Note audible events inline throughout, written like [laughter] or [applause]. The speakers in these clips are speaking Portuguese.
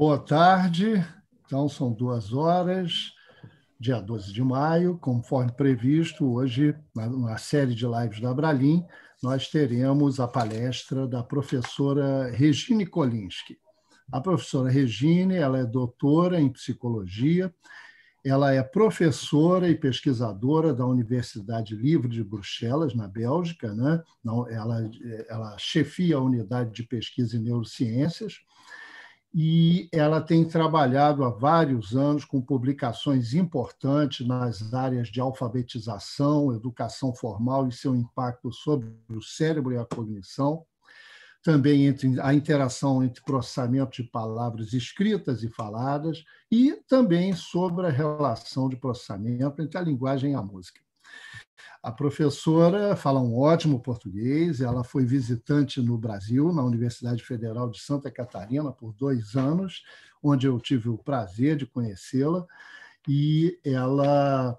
Boa tarde. Então, são duas horas, dia 12 de maio. Conforme previsto, hoje, na, série de lives da Bralim, nós teremos a palestra da professora Regine Kolinski. A professora Regine ela é doutora em psicologia, ela é professora e pesquisadora da Universidade Livre de Bruxelas, na Bélgica. Né? Ela, ela chefia a unidade de pesquisa em neurociências e ela tem trabalhado há vários anos com publicações importantes nas áreas de alfabetização, educação formal e seu impacto sobre o cérebro e a cognição, também entre a interação entre processamento de palavras escritas e faladas e também sobre a relação de processamento entre a linguagem e a música. A professora fala um ótimo português, ela foi visitante no Brasil, na Universidade Federal de Santa Catarina, por dois anos, onde eu tive o prazer de conhecê-la, e ela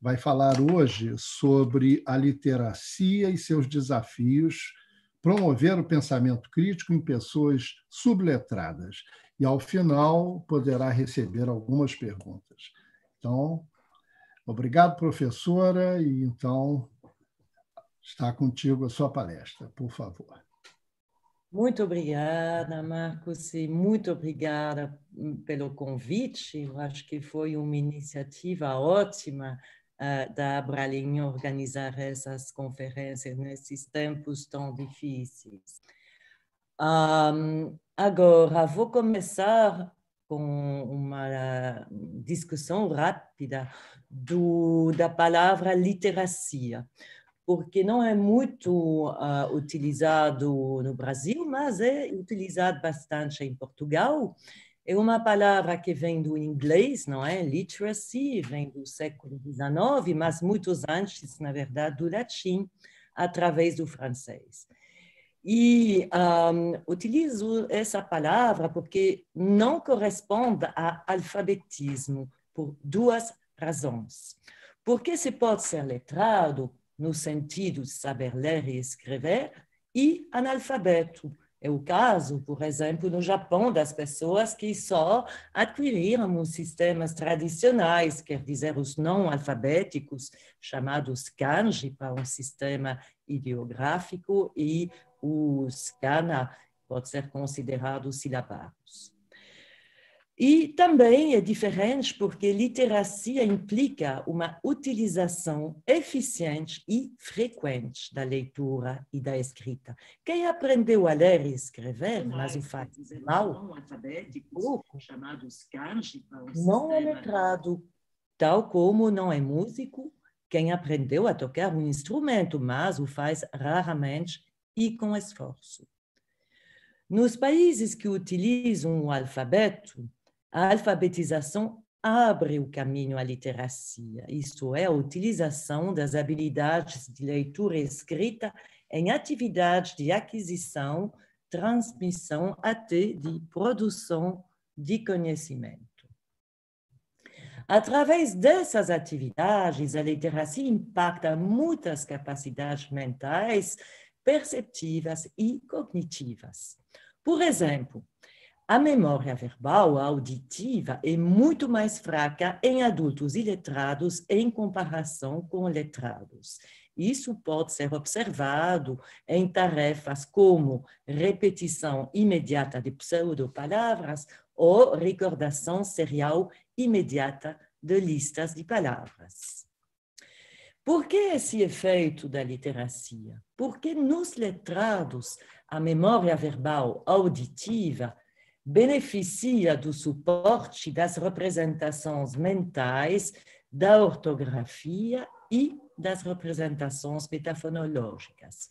vai falar hoje sobre a literacia e seus desafios, promover o pensamento crítico em pessoas subletradas. E, ao final, poderá receber algumas perguntas. Então, Obrigado, professora, e então está contigo a sua palestra, por favor. Muito obrigada, Marcos, e muito obrigada hum, pelo convite. Eu acho que foi uma iniciativa ótima uh, da Abralinho organizar essas conferências nesses tempos tão difíceis. Um, agora, vou começar com uma discussão rápida do, da palavra literacia, porque não é muito uh, utilizado no Brasil, mas é utilizado bastante em Portugal. É uma palavra que vem do inglês, não é? Literacy, vem do século XIX, mas muitos antes, na verdade, do latim, através do francês. E um, ah, utilizo essa palavra porque não corresponde a alfabetismo por duas razões. Porque se pode ser letrado no sentido de saber ler e escrever e analfabeto. É o caso, por exemplo, no Japão, das pessoas que só adquiriram os sistemas tradicionais, quer dizer, os não alfabéticos, chamados kanji, para um sistema ideográfico e os kana podem ser considerados silabares. E também é diferente porque literacia implica uma utilização eficiente e frequente da leitura e da escrita. Quem aprendeu a ler e escrever, mas o é faz mal, é pouco, não é né? letrado, tal como não é músico quem aprendeu a tocar um instrumento, mas o faz raramente e com esforço. Nos países que utilizam o alfabeto, a alfabetização abre o caminho à literacia, isto é, a utilização das habilidades de leitura e escrita em atividades de aquisição, transmissão até de produção de conhecimento. Através dessas atividades, a literacia impacta muitas capacidades mentais, perceptivas e cognitivas. Por exemplo, a memória verbal auditiva é muito mais fraca em adultos iletrados em comparação com letrados. Isso pode ser observado em tarefas como repetição imediata de pseudopalavras ou recordação serial imediata de listas de palavras. Por que esse efeito da literacia? Porque nos letrados, a memória verbal auditiva beneficia do suporte das representações mentais, da ortografia e das representações metafonológicas.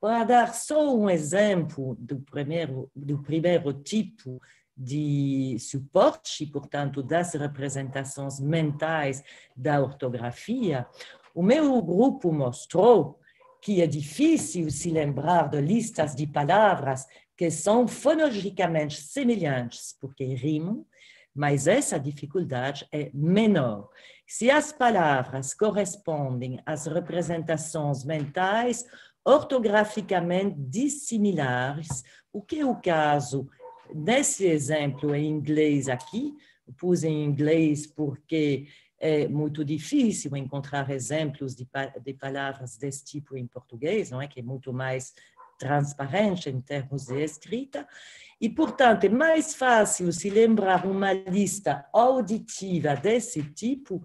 Para dar só um exemplo do primeiro, do primeiro tipo de suporte, portanto, das representações mentais da ortografia, o meu grupo mostrou que é difícil se lembrar de listas de palavras que são fonologicamente semelhantes, porque rimam, mas essa dificuldade é menor. Se as palavras correspondem às representações mentais ortograficamente dissimilares, o que é o caso Nesse exemplo em inglês aqui, pus em inglês porque é muito difícil encontrar exemplos de, de palavras desse tipo em português, não é? Que é muito mais transparente em termos de escrita. E, portanto, é mais fácil se lembrar uma lista auditiva desse tipo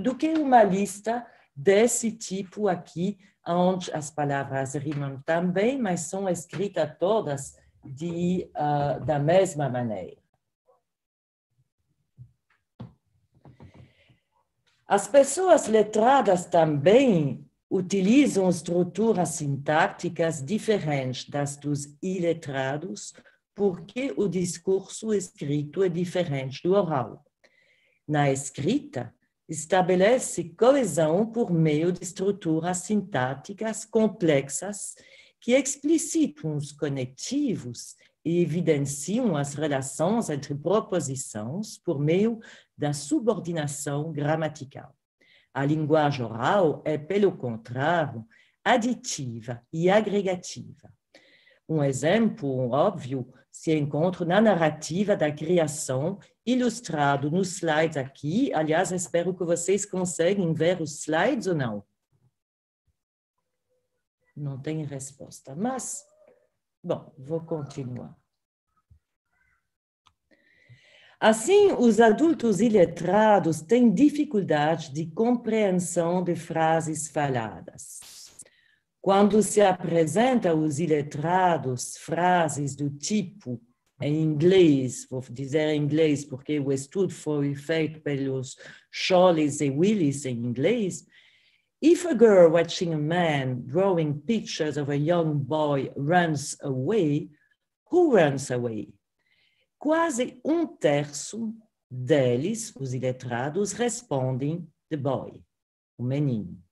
do que uma lista desse tipo aqui, onde as palavras rimam também, mas são escritas todas de, uh, da mesma maneira. As pessoas letradas também utilizam estruturas sintáticas diferentes das dos iletrados, porque o discurso escrito é diferente do oral. Na escrita, estabelece coesão por meio de estruturas sintáticas complexas que explicitam os conectivos e evidenciam as relações entre proposições por meio da subordinação gramatical. A linguagem oral é, pelo contrário, aditiva e agregativa. Um exemplo óbvio se encontra na narrativa da criação, ilustrado nos slides aqui. Aliás, espero que vocês conseguem ver os slides ou não não tem resposta. Mas, bom, vou continuar. Assim, os adultos iletrados têm dificuldade de compreensão de frases faladas. Quando se apresenta aos iletrados frases do tipo em inglês, vou dizer em inglês porque o estudo foi feito pelos Charles e Willis em inglês, If a girl watching a man drawing pictures of a young boy runs away, who runs away? Quase um terço deles, os iletrados, respondem the boy, o menino.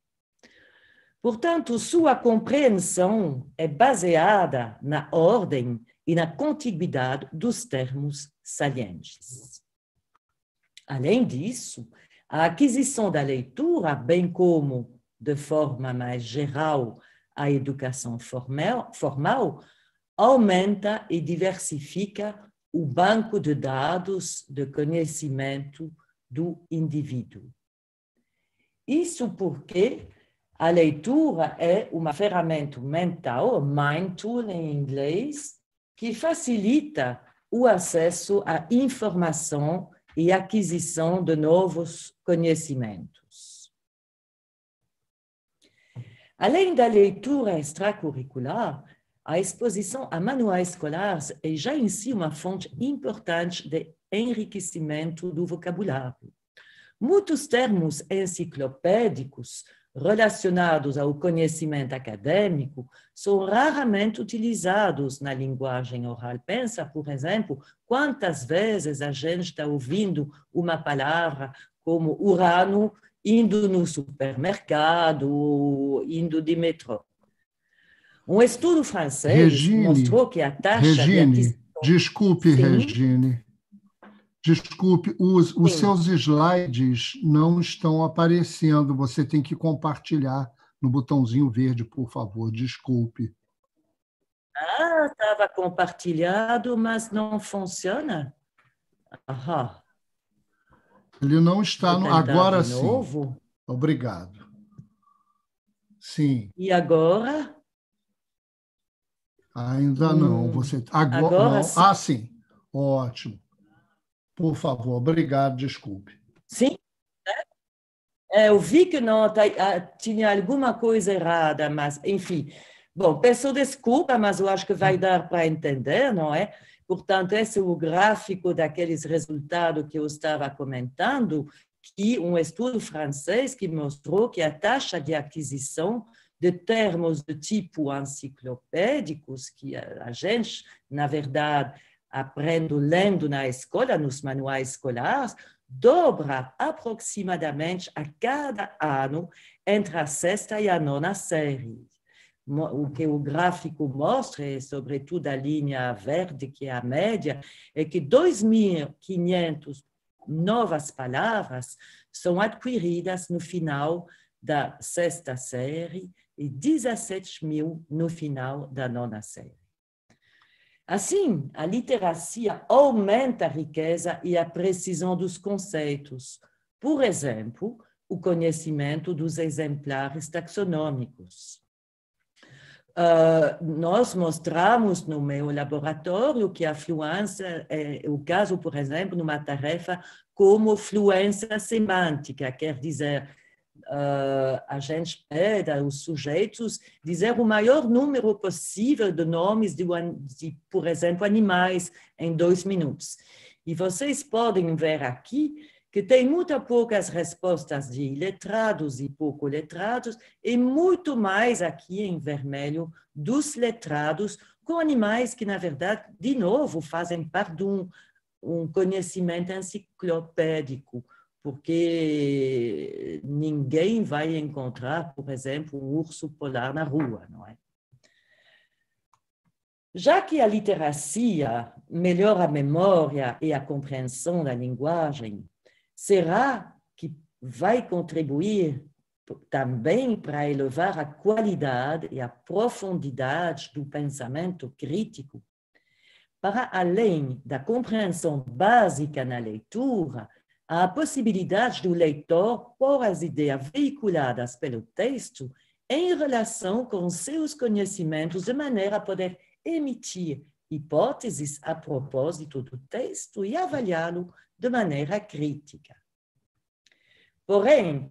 Portanto, sua compreensão é baseada na ordem e na contiguidade dos termos salientes. Além disso, a aquisição da leitura, bem como de forma mais geral a educação formal, formal aumenta e diversifica o banco de dados de conhecimento do indivíduo. Isso porque a leitura é uma ferramenta mental, mind tool em inglês, que facilita o acesso à informação e aquisição de novos conhecimentos. Além da leitura extracurricular, a exposição a manuais escolares é já em si uma fonte importante de enriquecimento do vocabulário. Muitos termos enciclopédicos relacionados ao conhecimento acadêmico são raramente utilizados na linguagem oral. Pensa, por exemplo, quantas vezes a gente está ouvindo uma palavra como urano indo no supermercado ou indo de metrô. Um estudo francês Regine, mostrou que a taxa Regine, de aquisição... Desculpe, Sim. Regine. Desculpe, os, os seus slides não estão aparecendo. Você tem que compartilhar no botãozinho verde, por favor. Desculpe. Ah, estava compartilhado, mas não funciona? Aham. Ele não está no. Agora sim. Novo? Obrigado. Sim. E agora? Ainda hum. não. Você agora? agora não. Sim. Ah, sim. Ótimo. Por favor, obrigado. Desculpe. Sim. Né? É, eu vi que não tá ah, tinha alguma coisa errada, mas enfim. Bom, peço desculpa, mas eu acho que vai hum. dar para entender, não é? Portanto, esse é o gráfico daqueles resultados que eu estava comentando, que um estudo francês que mostrou que a taxa de aquisição de termos de tipo enciclopédicos, que a gente, na verdade, aprende lendo na escola, nos manuais escolares, dobra aproximadamente a cada ano entre a sexta e a nona série o que o gráfico mostra, sobretudo a linha verde, que é a média, é que 2.500 novas palavras são adquiridas no final da sexta série e 17 mil no final da nona série. Assim, a literacia aumenta a riqueza e a precisão dos conceitos. Por exemplo, o conhecimento dos exemplares taxonômicos. Uh, nós mostramos no meu laboratório que a fluência é o caso, por exemplo, numa tarefa como fluência semântica, quer dizer, uh, a gente pede aos sujeitos dizer o maior número possível de nomes de, de, por exemplo, animais em dois minutos. E vocês podem ver aqui que tem muito poucas respostas de letrados e pouco letrados, e muito mais aqui em vermelho dos letrados, com animais que, na verdade, de novo, fazem parte de um, um conhecimento enciclopédico, porque ninguém vai encontrar, por exemplo, um urso polar na rua, não é? Já que a literacia melhora a memória e a compreensão da linguagem, será que vai contribuir também para elevar a qualidade e a profundidade do pensamento crítico, para além da compreensão básica na leitura, há a possibilidade do leitor pôr as ideias veiculadas pelo texto em relação com seus conhecimentos de maneira a poder emitir hipóteses a propósito do texto e avaliá-lo de maneira crítica. Porém,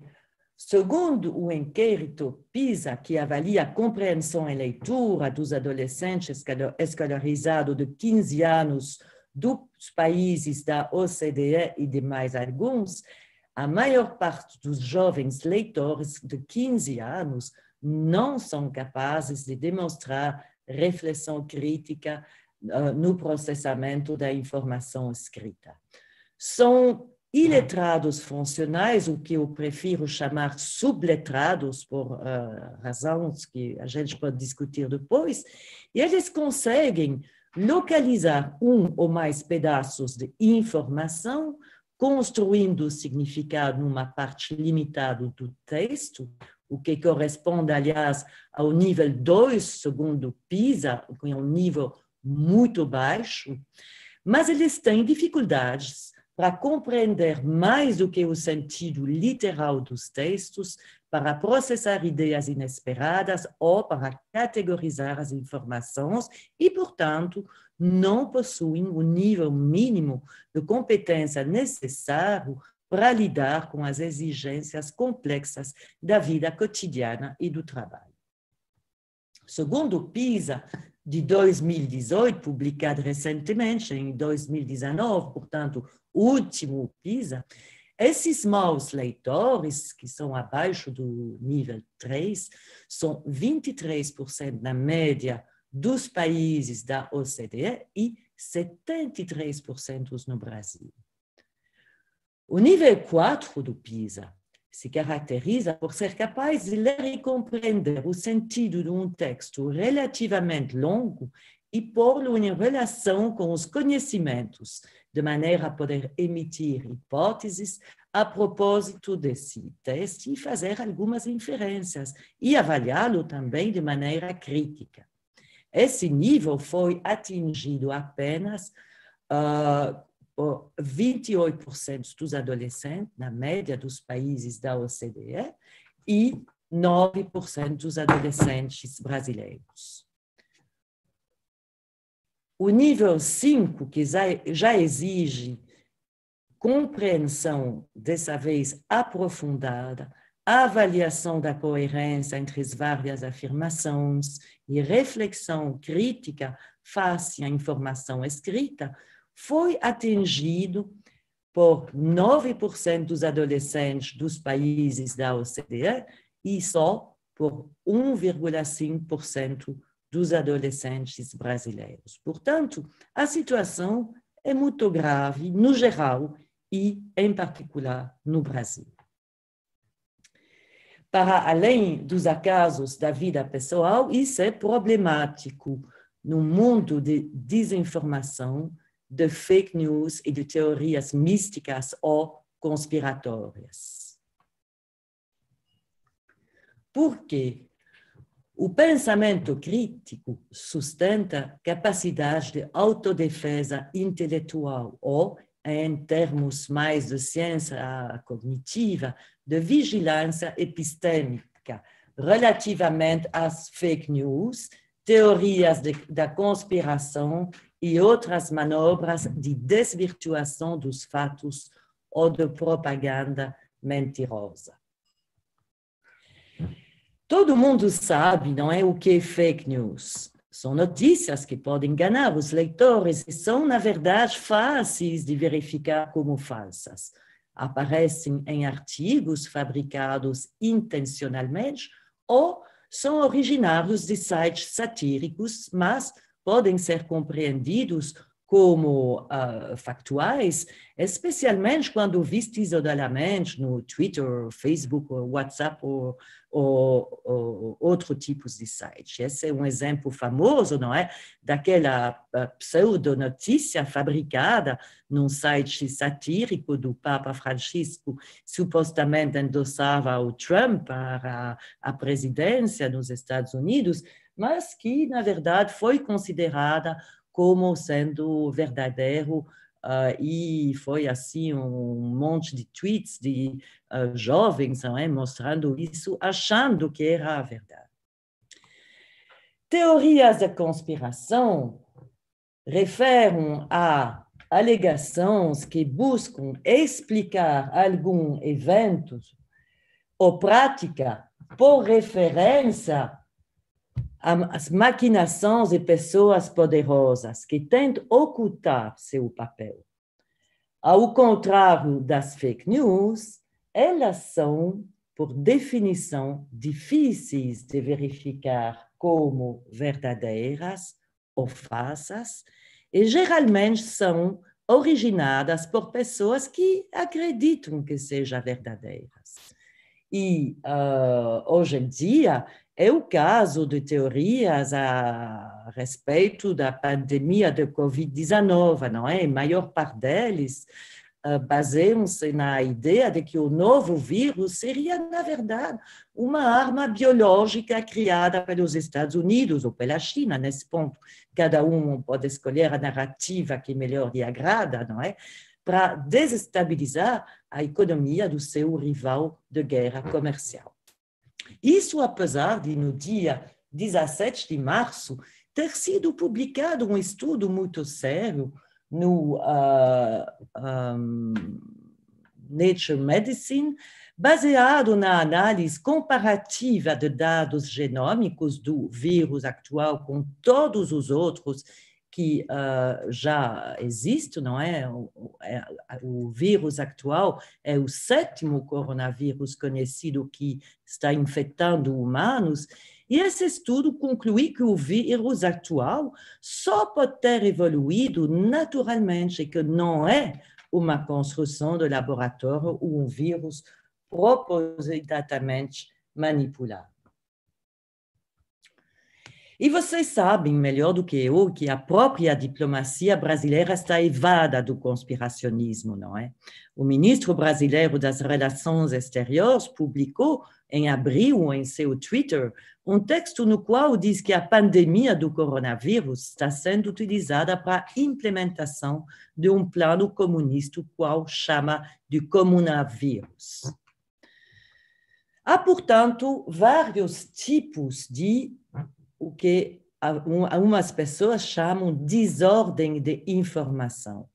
segundo o inquérito PISA, que avalia a compreensão e leitura dos adolescentes escolarizados de 15 anos dos países da OCDE e de mais alguns, a maior parte dos jovens leitores de 15 anos não são capazes de demonstrar reflexão crítica ah, no processamento da informação escrita. São iletrados funcionais, o que eu prefiro chamar subletrados, por uh, razões que a gente pode discutir depois, e eles conseguem localizar um ou mais pedaços de informação, construindo o significado numa parte limitada do texto, o que corresponde, aliás, ao nível 2, segundo PISA, que é um nível muito baixo, mas eles têm dificuldades para compreender mais do que o sentido literal dos textos, para processar ideias inesperadas ou para categorizar as informações e, portanto, não possuem o nível mínimo de competência necessário para lidar com as exigências complexas da vida cotidiana e do trabalho. Segundo PISA, de 2018, publicado recentemente, em 2019, portanto, último PISA, esses maus leitores, que são abaixo do nível 3, são 23% na média dos países da OCDE e 73% no Brasil. O nível 4 do PISA se caracteriza por ser capaz de ler e compreender o sentido de um texto relativamente longo e pô-lo em relação com os conhecimentos, de maneira a poder emitir hipóteses a propósito desse teste e fazer algumas inferências e avaliá-lo também de maneira crítica. Esse nível foi atingido apenas uh, por 28% dos adolescentes, na média dos países da OCDE, e 9% dos adolescentes brasileiros. O nível 5, que já exige compreensão, dessa vez aprofundada, avaliação da coerência entre as várias afirmações e reflexão crítica face à informação escrita, foi atingido por 9% dos adolescentes dos países da OCDE e só por 1,5% dos adolescentes brasileiros. Portanto, a situação é muito grave no geral e, em particular, no Brasil. Para além dos acasos da vida pessoal, isso é problemático no mundo de desinformação de fake news et de théories místicas o conspiratórias. Porque o pensamento crítico sustenta capacidade de autodefesa intelectual ou, em termos mais de ciência cognitiva, de vigilância epistêmica relativamente às fake news, teorias de, da conspiração e outras manobras de desvirtuação dos fatos ou de propaganda mentirosa. Todo mundo sabe, não é, o que é fake news. São notícias que podem enganar os leitores e são, na verdade, fáceis de verificar como falsas. Aparecem em artigos fabricados intencionalmente ou são originários de sites satíricos, mas podem ser compreendidos como uh, factuais, especialmente quando vistos isoladamente no Twitter, Facebook, WhatsApp ou, ou, ou outros tipos de sites. Esse é um exemplo famoso, não é? Daquela ah, pseudo-notícia fabricada num site satírico do Papa Francisco, supostamente endossava o Trump para a presidência nos Estados Unidos, mas que, na verdade, foi considerada como sendo verdadeiro Uh, e foi assim um monte de tweets de uh, jovens é? mostrando isso, achando que era a verdade. Teorias da conspiração referem a alegações que buscam explicar algum evento ou prática por referência as maquinações de pessoas poderosas que tentam ocultar seu papel. Ao contrário das fake news, elas são, por definição, difíceis de verificar como verdadeiras ou falsas e geralmente são originadas por pessoas que acreditam que sejam verdadeiras. E uh, hoje em dia é o caso de teorias a respeito da pandemia de Covid-19, não é? A maior parte deles ah, baseiam-se na ideia de que o novo vírus seria, na verdade, uma arma biológica criada pelos Estados Unidos ou pela China, nesse ponto. Cada um pode escolher a narrativa que melhor lhe agrada, não é? Para desestabilizar a economia do seu rival de guerra comercial. Isso apesar de, no dia 17 de março, ter sido publicado um estudo muito sério no uh, ah, um, ah, Nature Medicine, baseado na análise comparativa de dados genômicos do vírus atual com todos os outros qui déjà euh, já existe, não é? O, é? o, vírus atual é o sétimo coronavírus conhecido que está infectando humanos, e esse estudo conclui que o vírus atual só pode ter evoluído naturalmente, que não é uma construção de laboratório ou um vírus propositadamente manipulado. E vocês sabem melhor do que eu que a própria diplomacia brasileira está evada do conspiracionismo, não é? O ministro brasileiro das Relações Exteriores publicou em abril em seu Twitter um texto no qual diz que a pandemia do coronavírus está sendo utilizada para a implementação de um plano comunista, qual chama de comunavírus. Há, portanto, vários tipos de o que algumas pessoas chamam de desordem de informação.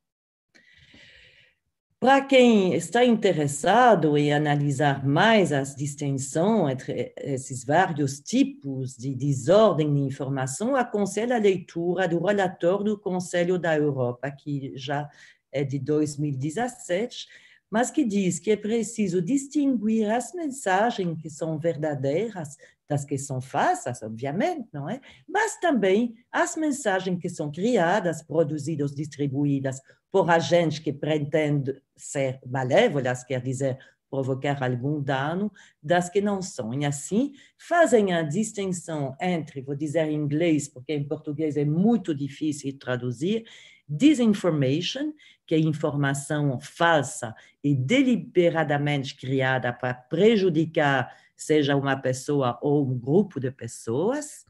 Para quem está interessado em analisar mais as distinções entre esses vários tipos de desordem de informação, aconselho a leitura do relatório do Conselho da Europa, que já é de 2017, mas que diz que é preciso distinguir as mensagens que são verdadeiras das que são falsas, obviamente, não é? Mas também as mensagens que são criadas, produzidas, distribuídas por agentes que pretendem ser malévolas, quer dizer, provocar algum dano, das que não são. E assim, fazem a distinção entre, vou dizer em inglês, porque em português é muito difícil traduzir, disinformation que a informação falsa e deliberadamente criada para prejudicar, seja uma pessoa ou um grupo de pessoas.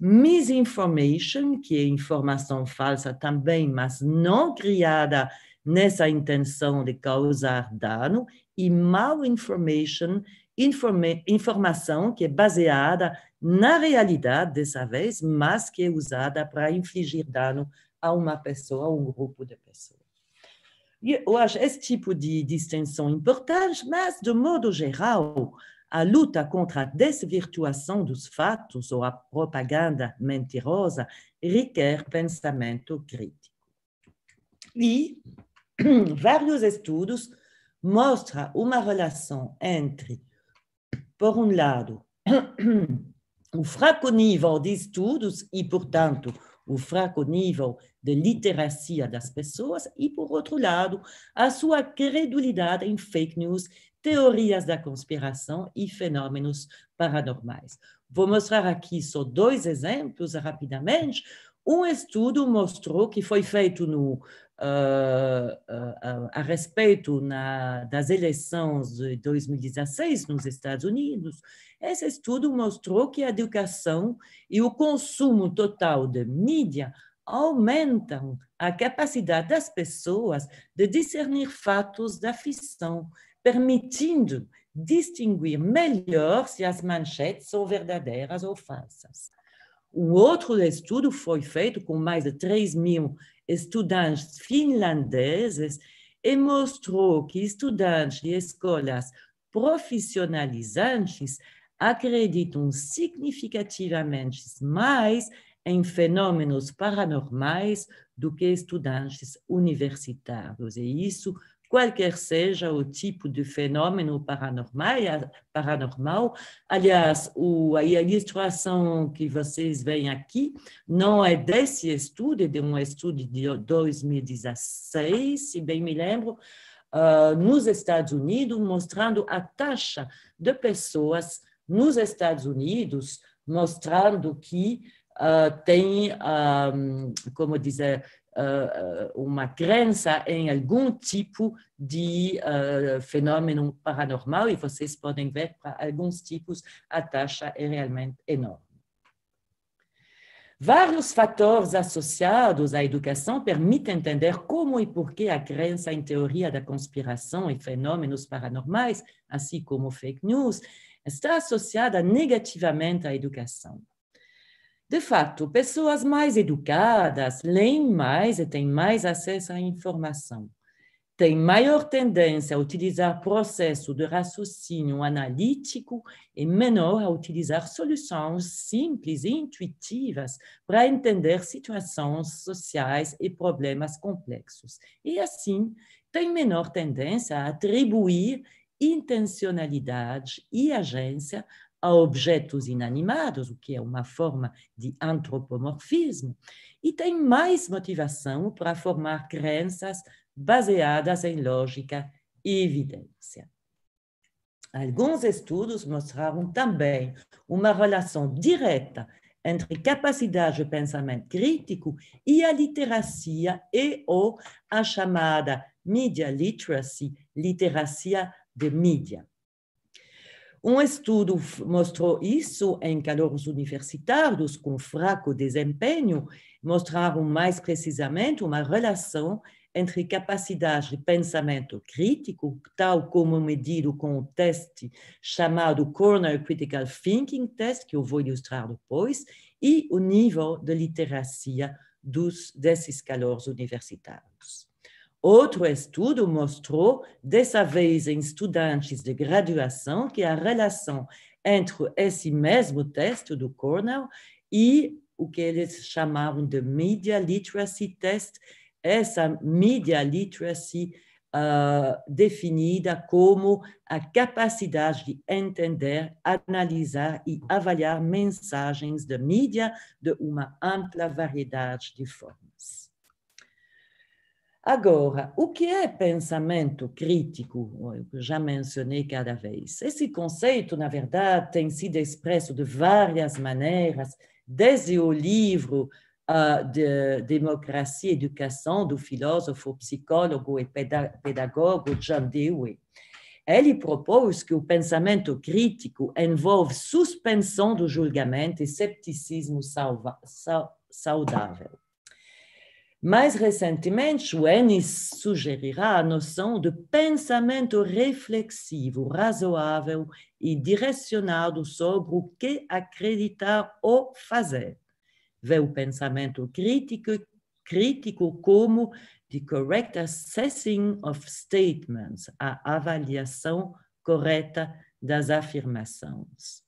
Misinformation, que é informação falsa também, mas não criada nessa intenção de causar dano. E malinformation informe, informação que é baseada na realidade dessa vez, mas que é usada para infligir dano a uma pessoa, ou um grupo de pessoas eu acho esse tipo de distinção importante, mas, de modo geral, a luta contra a desvirtuação dos fatos ou a propaganda mentirosa requer pensamento crítico. E [clears throat] vários estudos mostram uma relação entre, por um lado, [clears throat] o fraco nível de estudos e, portanto, o fraco nível de literacia das pessoas e, por outro lado, a sua credulidade em fake news, teorias da conspiração e fenômenos paranormais. Vou mostrar aqui só dois exemplos rapidamente. Um estudo mostrou que foi feito no uh, a respeito na, das eleições de 2016 nos Estados Unidos, esse estudo mostrou que a educação e o consumo total de mídia aumentam a capacidade das pessoas de discernir fatos da ficção, permitindo distinguir melhor se as manchetes são verdadeiras ou falsas. Um outro estudo foi feito com mais de 3 mil estudantes finlandeses e mostrou que estudantes de escolas profissionalizantes acreditam significativamente mais em fenômenos paranormais do que estudantes universitários. E isso qualquer seja o tipo de fenômeno paranormal, paranormal. Aliás, o, a ilustração que vocês veem aqui não é desse estudo, é de um estudo de 2016, se bem me lembro, uh, nos Estados Unidos, mostrando a taxa de pessoas nos Estados Unidos, mostrando que Uh, tem, ah, como dizer, eh, eh, uma crença em algum tipo de eh, fenômeno paranormal, e vocês podem ver para alguns tipos a taxa é realmente enorme. Vários fatores associados à educação permitem entender como e por que a crença em teoria da conspiração e fenômenos paranormais, assim como fake news, está associada negativamente à educação. De fato, pessoas mais educadas leem mais e têm mais acesso à informação. Têm maior tendência a utilizar processo de raciocínio analítico e menor a utilizar soluções simples e intuitivas para entender situações sociais e problemas complexos. E, assim, têm menor tendência a atribuir intencionalidade e agência a objetos inanimados, o que é uma forma de antropomorfismo, e tem mais motivação para formar crenças baseadas em lógica e evidência. Alguns estudos mostraram também uma relação direta entre capacidade de pensamento crítico e a literacia e ou a chamada media literacy, literacia de mídia. Um estudo mostrou isso em calouros universitários com fraco desempenho, mostraram mais precisamente uma relação entre capacidade de pensamento crítico, tal como medido com o teste chamado Corner Critical Thinking Test, que eu vou ilustrar depois, e o nível de literacia dos, desses calouros universitários. Outro estudo mostrou, dessa vez em estudantes de graduação, que a relação entre esse mesmo teste do Cornell e o que eles chamavam de Media Literacy Test, essa Media Literacy uh, definida como a capacidade de entender, analisar e avaliar mensagens de mídia de uma ampla variedade de formas. Agora, o que é pensamento crítico? Eu já mencionei cada vez. Esse conceito, na verdade, tem sido expresso de várias maneiras, desde o livro uh, de Democracia e Educação, do filósofo, psicólogo e pedagogo John Dewey. Ele propôs que o pensamento crítico envolve suspensão do julgamento e cepticismo saudável. Mais recentemente, o sugerirá a noção de pensamento reflexivo, razoável e direcionado sobre o que acreditar ou fazer. Vê o pensamento crítico, crítico como the correct assessing of statements, a avaliação correta das afirmações.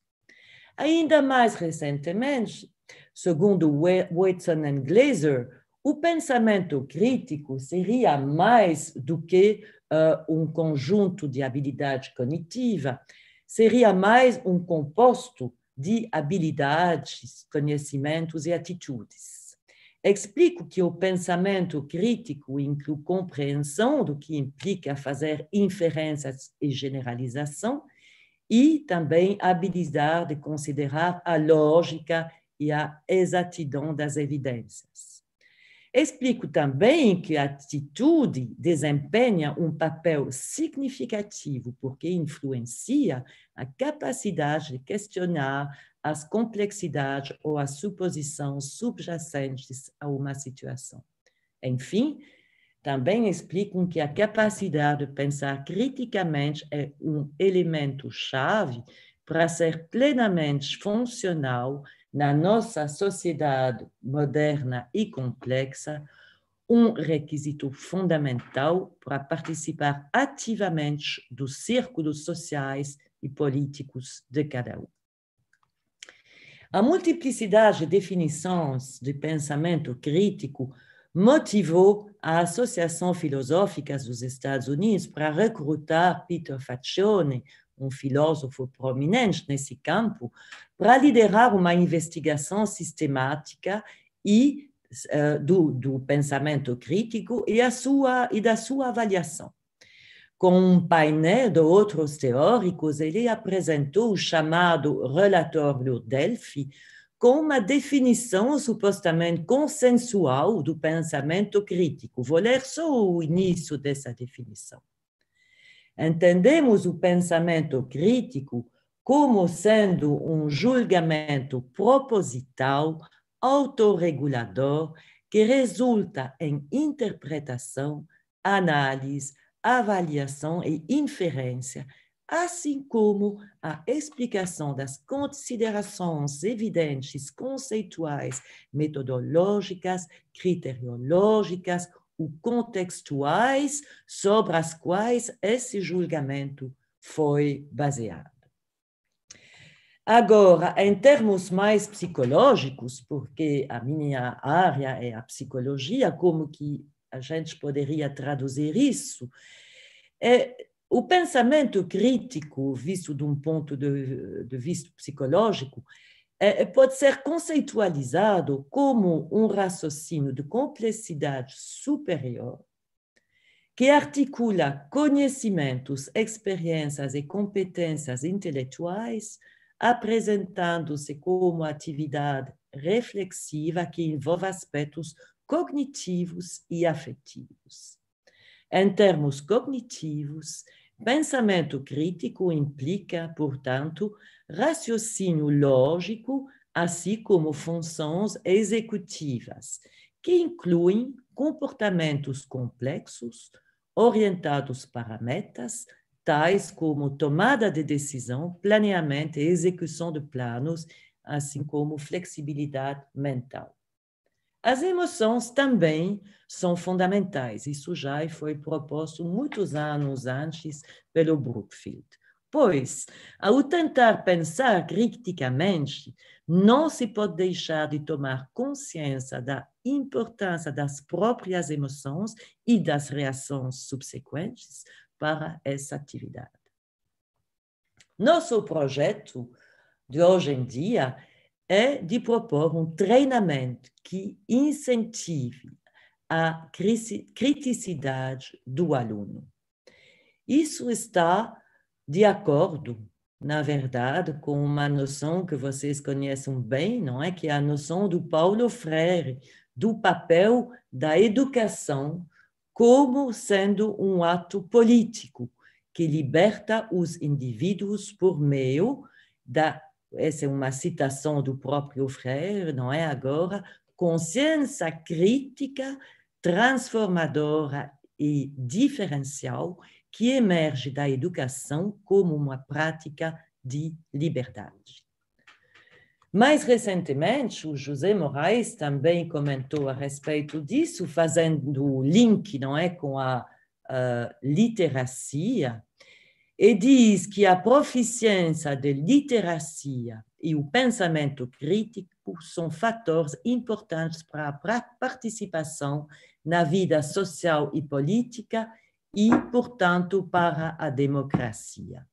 Ainda mais recentemente, segundo Watson and Glaser, o pensamento crítico seria mais do que uh, um conjunto de habilidades cognitivas, seria mais um composto de habilidades, conhecimentos e atitudes. Explico que o pensamento crítico inclui compreensão do que implica fazer inferências e generalização, e também a habilidade de considerar a lógica e a exatidão das evidências. Explico também que a atitude desempenha um papel significativo, porque influencia a capacidade de questionar as complexidades ou as suposições subjacentes a uma situação. Enfim, também explicam que a capacidade de pensar criticamente é um elemento-chave para ser plenamente funcional na nossa sociedade moderna e complexa, um requisito fundamental para participar ativamente dos círculos sociais e políticos de cada um. A multiplicidade de definições de pensamento crítico motivou a Associação Filosófica dos Estados Unidos para recrutar Peter Faccione um filósofo prominente nesse campo, para liderar uma investigação sistemática e eh, do, do, pensamento crítico e, a sua, e da sua avaliação. Com um painel de outros teóricos, ele apresentou o chamado relatório Delphi, com uma definição supostamente consensual do pensamento crítico. Vou ler só o início dessa definição. Entendemos o pensamento crítico como sendo um julgamento proposital, autorregulador, que resulta em interpretação, análise, avaliação e inferência, assim como a explicação das considerações evidentes conceituais, metodológicas, criteriológicas contextuais sobre as quais esse julgamento foi baseado. Agora, em termos mais psicológicos, porque a minha área é a psicologia, como que a gente poderia traduzir isso? É, o pensamento crítico, visto de um ponto de, de vista psicológico, é, é, pode ser conceitualizado como um raciocínio de complexidade superior que articula conhecimentos, experiências e competências intelectuais, apresentando-se como atividade reflexiva que envolve aspectos cognitivos e afetivos. Em termos cognitivos, Pensamento crítico implica, portanto, raciocínio lógico, assim como funções executivas, que incluem comportamentos complexos orientados para metas, tais como tomada de decisão, planeamento e execução de planos, assim como flexibilidade mental. As emoções também são fundamentais. Isso já foi proposto muitos anos antes pelo Brookfield. Pois, ao tentar pensar criticamente, não se pode deixar de tomar consciência da importância das próprias emoções e das reações subsequentes para essa atividade. Nosso projeto de hoje em dia é de propor um treinamento que incentive a criticidade do aluno. Isso está de acordo, na verdade, com uma noção que vocês conhecem bem, não é? Que é a noção do Paulo Freire, do papel da educação como sendo um ato político que liberta os indivíduos por meio da essa é uma citação do próprio Freire, não é agora, consciência crítica, transformadora e diferencial que emerge da educação como uma prática de liberdade. Mais recentemente, o José Moraes também comentou a respeito disso, fazendo link não é, com a literacia et dit que a proficiência de literacia e o pensamento crítico são fatores importantes para la participation na vida social e política e, portanto, para a democracia.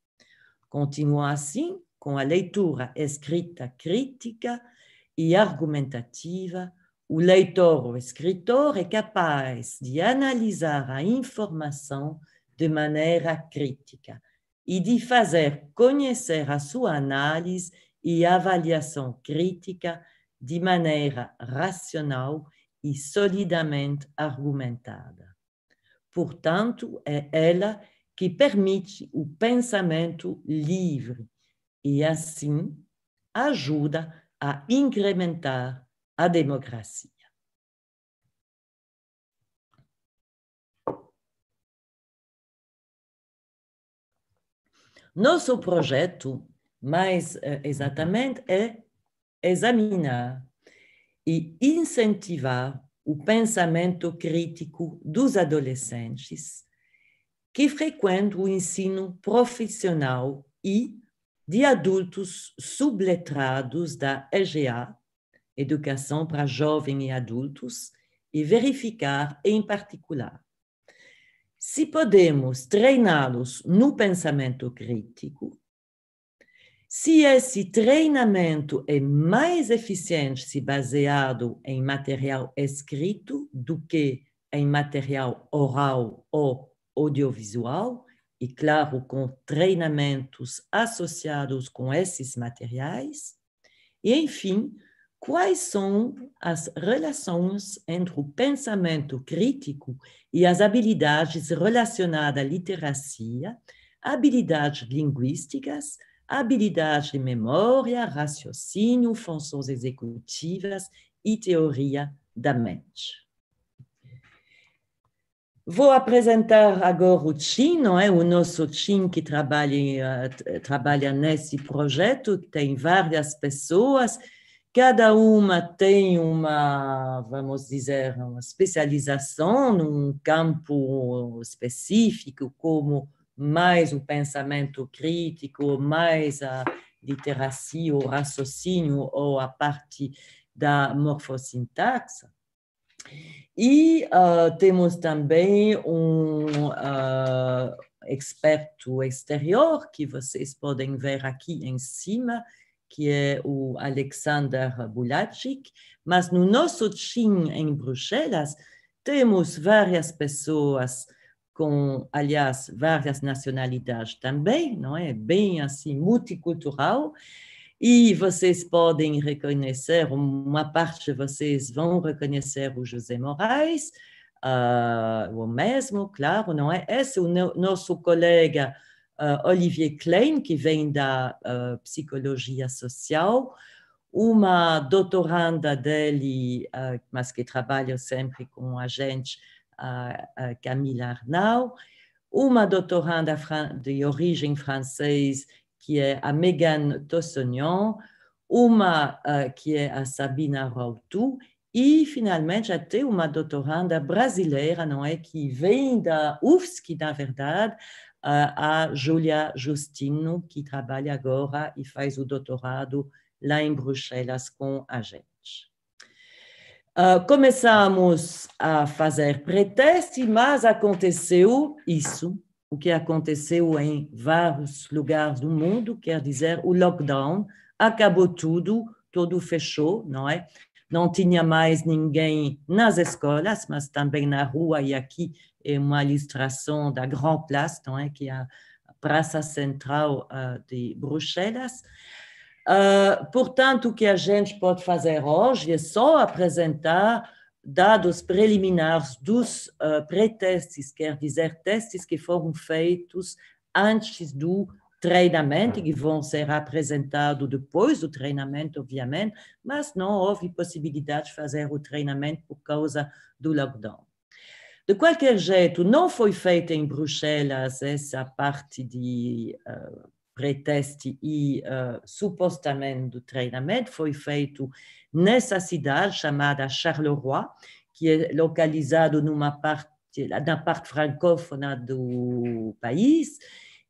Continua assim com a leitura escrita crítica e argumentativa. O leitor ou escritor é capaz de analisar a informação de maneira crítica e de fazer conhecer a sua análise e avaliação crítica de maneira racional e solidamente argumentada. Portanto, é ela que permite o pensamento livre e, assim, ajuda a incrementar a democracia. Nosso projeto, mais eh, exatamente, é examinar e incentivar o pensamento crítico dos adolescentes que frequentam o ensino profissional e de adultos subletrados da EGA, Educação para Jovens e Adultos, e verificar, em particular, se podemos treiná-los no pensamento crítico, se esse treinamento é mais eficiente se baseado em material escrito do que em material oral ou audiovisual, e claro, com treinamentos associados com esses materiais, e enfim, quais são as relações entre o pensamento crítico e as habilidades relacionadas à literacia, habilidades linguísticas, habilidades de memória, raciocínio, funções executivas e teoria da mente. Vou apresentar agora o Tim, não é? O nosso Tim que trabalha, eh, trabalha nesse projeto, tem várias pessoas, Cada uma tem uma, vamos dizer, uma especialização num campo específico, como mais o pensamento crítico, mais a literacia, o raciocínio ou a parte da morfossintaxe. E uh, temos também um uh, experto exterior, que vocês podem ver aqui em cima, que é o Alexander Bulacic, mas no nosso TIM em Bruxelas temos várias pessoas com, aliás, várias nacionalidades também, não é? Bem assim, multicultural. E vocês podem reconhecer, uma parte de vocês vão reconhecer o José Moraes, uh, o mesmo, claro, não é? Esse é o no nosso colega uh, Olivier Klein, que vem da uh, psicologia social, uma doutoranda dele, uh, mas que trabalha sempre com a gente, Camila Arnau, uma doutoranda de origem francesa, que é a Megan Tossonion, uma que é a Sabina Rautu, e, finalmente, até uma doutoranda brasileira, não é? Que vem da UFSC, na verdade, a Julia Justino, que trabalha agora e faz o doutorado lá em Bruxelas com a gente. Uh, começamos a fazer preteste, mas aconteceu isso, o que aconteceu em vários lugares do mundo, quer dizer, o lockdown, acabou tudo, tudo fechou, não é? não tinha mais ninguém nas escolas, mas também na rua, e aqui é uma ilustração da Grand Place, não é? que é a praça central uh, de Bruxelas. Uh, portanto, o que a gente pode fazer hoje é só apresentar dados preliminares dos uh, pré-testes, quer dizer, testes que foram feitos antes do treinamento ah. que vão ser apresentados depois do treinamento, obviamente, mas não houve possibilidade de fazer o treinamento por causa do lockdown. De qualquer jeito, não foi feita em Bruxelas essa parte de uh, ah, pré-teste e uh, supostamente do treinamento, foi feito nessa cidade chamada Charleroi, que é localizada numa parte, na parte francófona do país,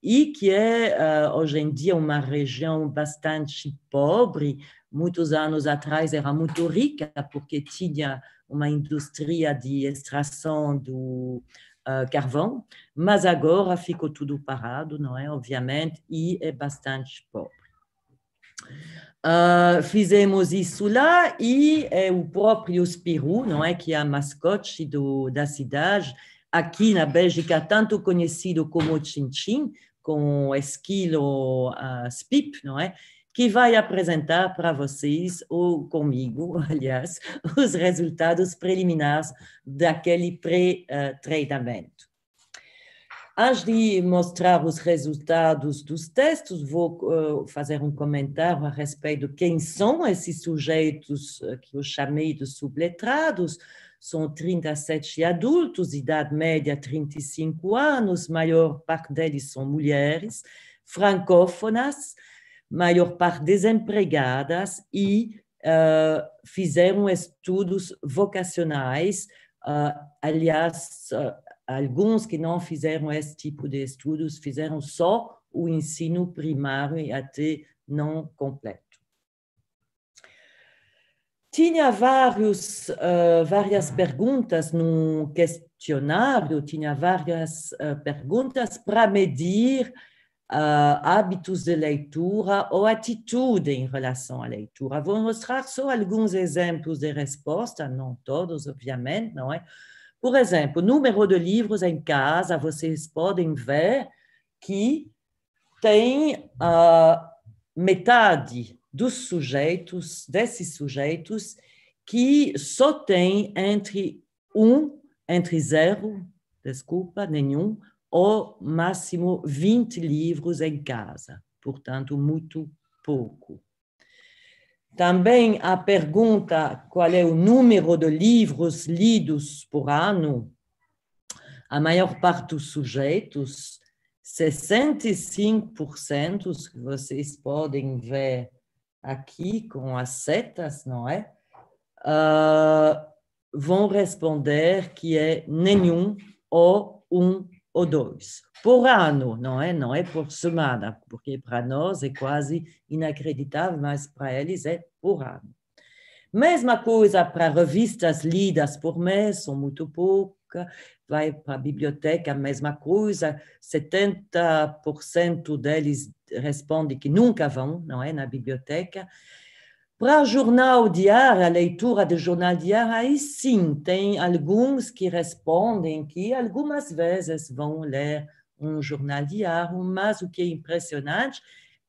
e que é ah, hoje em dia uma região bastante pobre. Muitos anos atrás era muito rica porque tinha uma indústria de extração do uh, carvão, mas agora ficou tudo parado, não é? Obviamente, e é bastante pobre. Uh, fizemos isso lá e é o próprio Spirou, não é, que é a mascote do, da cidade, aqui na Bélgica, tanto conhecido como Chin com esquilo, uh, SPIP, não é? Que vai apresentar para vocês, ou comigo, [laughs] aliás, os resultados preliminares daquele pré-treinamento. Antes de mostrar os resultados dos testes, vou uh, fazer um comentário a respeito de quem são esses sujeitos eh, que eu chamei de subletrados são 37 adultos, idade média 35 anos, maior parte deles são mulheres, francófonas, maior parte desempregadas e uh, fizeram estudos vocacionais, uh, aliás, uh, alguns que não fizeram esse tipo de estudos fizeram só o ensino primário e até não completo. Tinha vários, uh, várias perguntas no questionário, tinha várias uh, perguntas para medir uh, hábitos de leitura ou atitude em relação à leitura. Vou mostrar só alguns exemplos de resposta, não todos, obviamente, não é? Por exemplo, número de livros em casa, vocês podem ver que tem uh, metade dos sujeitos, desses sujeitos, que só tem entre um, entre zero, desculpa, nenhum, ou máximo 20 livros em casa, portanto, muito pouco. Também a pergunta qual é o número de livros lidos por ano, a maior parte dos sujeitos, 65%, que vocês podem ver aqui com as setas, não é? Uh, vão responder que é nenhum ou um ou dois por ano, não é? Não é por semana, porque para nós é quase inacreditável, mas para eles é por ano. Mesma coisa para revistas lidas por mês, são muito poucos época, vai para a biblioteca, a mesma coisa, 70% deles respondem que nunca vão, não é, na biblioteca. Para o jornal diário, a leitura de jornal diário, aí sim, tem alguns que respondem que algumas vezes vão ler um jornal diário, mas o que é impressionante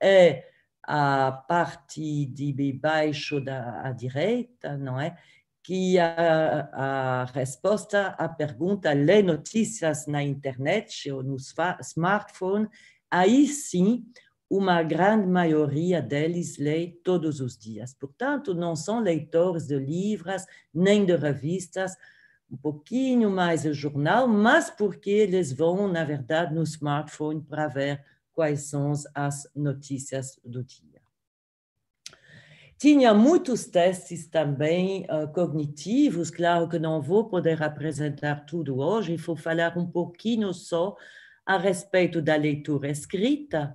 é a parte de baixo da direita, não é? que a, a resposta à pergunta lê notícias na internet ou no smartphone, aí sim uma grande maioria deles lê todos os dias. Portanto, não são leitores de livros nem de revistas, um pouquinho mais de jornal, mas porque eles vão, na verdade, no smartphone para ver quais são as notícias do dia. Tinha muitos testes também uh, cognitivos, claro que não vou poder apresentar tudo hoje, vou falar um pouquinho só a respeito da leitura escrita,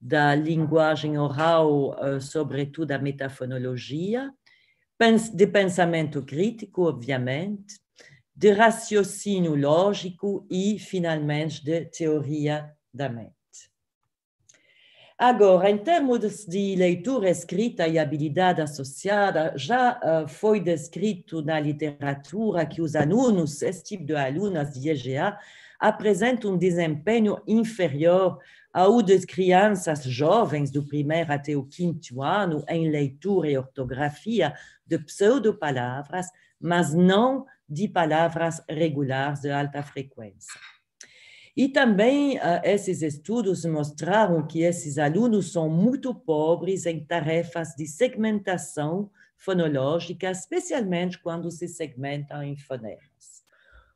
da linguagem oral, uh, sobretudo a metafonologia, de pensamento crítico, obviamente, de raciocínio lógico e, finalmente, de teoria da mente. Agora, em termos de leitura escrita e habilidade associada, já uh, foi descrito na literatura que os alunos, esse tipo de alunas de EGA, apresentam um desempenho inferior ao das crianças jovens do primeiro até o quinto ano em leitura e ortografia de pseudopalavras, mas não de palavras regulares de alta frequência. E também ah, esses estudos mostraram que esses alunos são muito pobres em tarefas de segmentação fonológica, especialmente quando se segmentam em fonemas.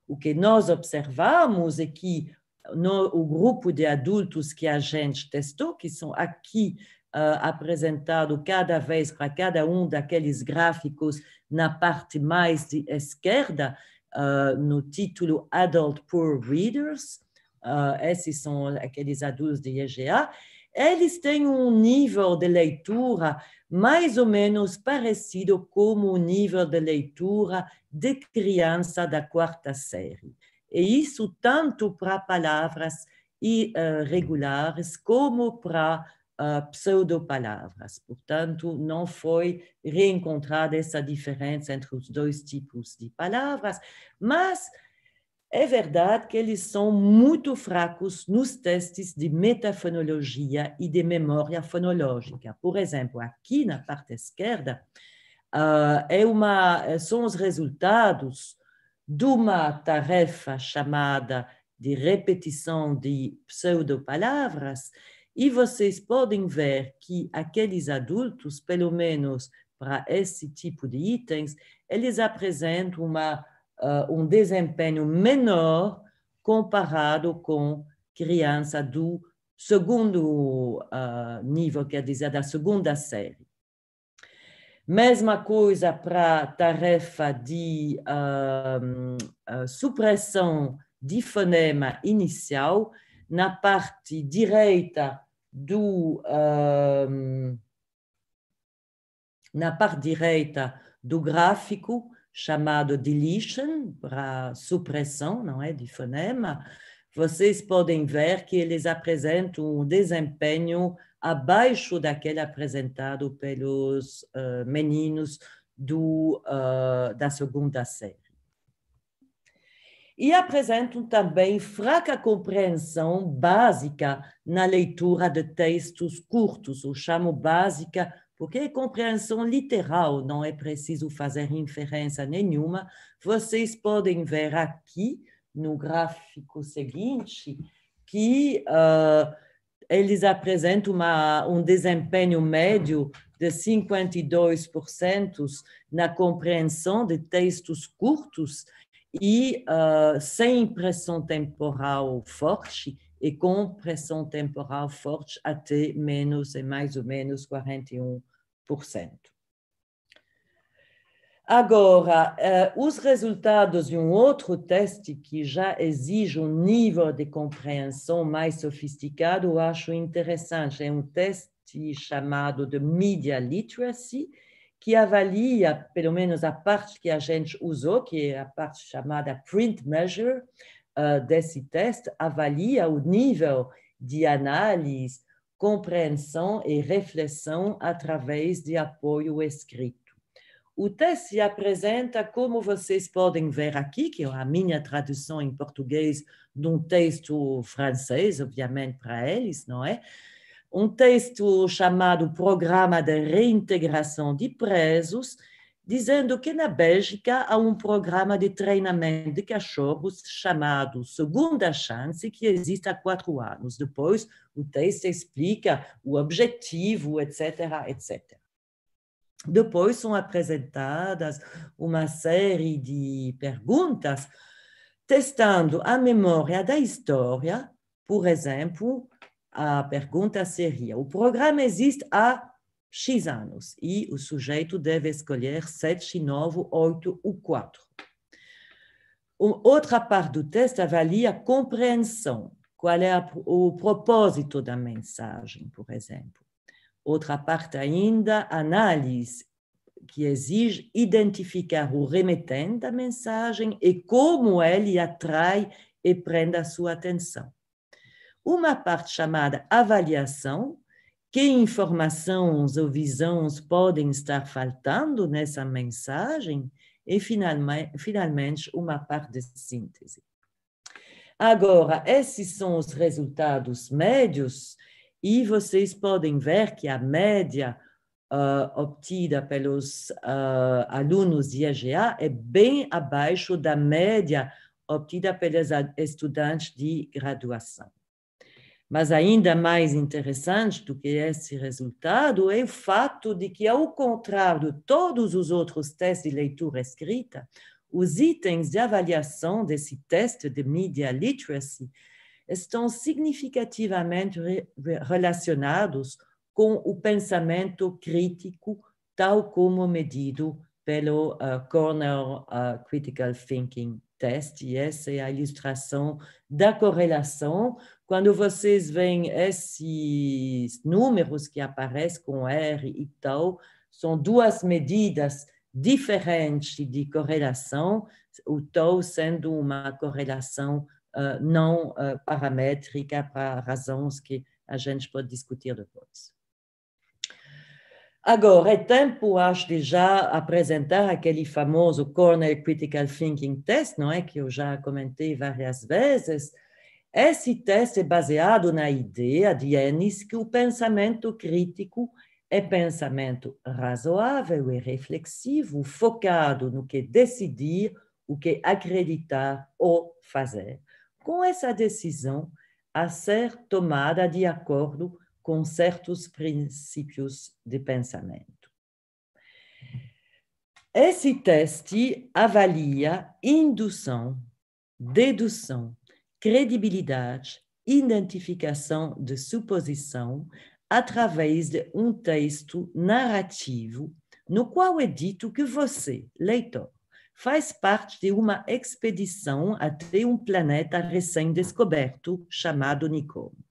O que nós observamos é que no, o grupo de adultos que a gente testou, que são aqui uh, cada vez para cada um daqueles gráficos na parte mais de esquerda, uh, no título Adult Poor Readers, uh, esses são aqueles adultos de IGA, eles têm um nível de leitura mais ou menos parecido com o nível de leitura de criança da quarta série. E isso tanto para palavras irregulares ah, como para uh, pseudopalavras. Portanto, não foi reencontrada essa diferença entre os dois tipos de palavras, mas é verdade que eles são muito fracos nos testes de metafonologia e de memória fonológica. Por exemplo, aqui na parte esquerda, ah, é uma, eh, são os resultados de uma tarefa chamada de repetição de pseudopalavras, e vocês podem ver que aqueles adultos, pelo menos para esse tipo de itens, eles apresentam uma uh, um desempenho menor comparado com criança do segundo uh, nível, quer dizer, da segunda série. Mesma coisa para tarefa de uh, supressão de fonema inicial na parte direita do na parte direita do gráfico chamado deletion, para supressão, não é, de fonema, vocês podem ver que eles apresentam um desempenho abaixo daquele apresentado pelos uh, meninos do, uh, da segunda série. E apresentam também fraca compreensão básica na leitura de textos curtos, ou chamo básica porque é compreensão literal, não é preciso fazer inferência nenhuma. Vocês podem ver aqui no gráfico seguinte que uh, eles apresentam uma, um desempenho médio de 52% na compreensão de textos curtos e uh, sem impressão temporal forte e com pressão temporal forte até menos, e mais ou menos 41%. Agora, eh, os resultados de um outro teste que já exige um nível de compreensão mais sofisticado, eu acho interessante. É um teste chamado de Media Literacy, que avalia, pelo menos a parte que a gente usou, que é a parte chamada Print Measure, eh, desse teste avalia o nível de análise, compreensão e reflexão através de apoio escrito. O teste apresenta, como vocês podem ver aqui, que é a minha tradução em português de um texto francês, obviamente para eles, não é? Um texto chamado Programa de Reintegração de Presos, dizendo que na Bélgica há um programa de treinamento de cachorros chamado Segunda Chance, que existe há quatro anos. Depois, o texto explica o objetivo, etc., etc. Depois são apresentadas uma série de perguntas testando a memória da história. Por exemplo, a pergunta seria: o programa existe há X anos e o sujeito deve escolher 7, 9, 8 ou 4. Outra parte do teste avalia a compreensão, qual é a, o propósito da mensagem, por exemplo. Outra parte ainda, análise, que exige identificar o remetente da mensagem e como ele atrai e prende a sua atenção. Uma parte chamada avaliação, que informações ou visões podem estar faltando nessa mensagem e, finalmente, uma parte de síntese. Agora, esses são os resultados médios e vocês podem ver que a média uh, obtida pelos uh, alunos de EGA é bem abaixo da média obtida pelos estudantes de graduação. Mas ainda mais interessante do que esse resultado é o fato de que, ao contrário de todos os outros testes de leitura escrita, os itens de avaliação desse teste de media literacy estão significativamente relacionados com o pensamento crítico, tal como medido pelo uh, eh, Corner uh, eh, Critical Thinking teste, e essa é a ilustração da correlação. Quando vocês veem esses números que aparecem com R e tal, são duas medidas diferentes de correlação, o tal sendo uma correlação uh, não uh, paramétrica para razões que a gente pode discutir depois. Agora, é tempo, acho, de já apresentar aquele famoso Cornell Critical Thinking Test, não é? Que eu já comentei várias vezes. Esse teste é baseado na ideia de Ennis que o pensamento crítico é pensamento razoável e reflexivo, focado no que decidir, o que acreditar ou fazer, com essa decisão a ser tomada de acordo com certos princípios de pensamento. Esse teste avalia indução, dedução, credibilidade, identificação de suposição através de um texto narrativo no qual é dito que você, leitor, faz parte de uma expedição até um planeta recém-descoberto chamado Nicome.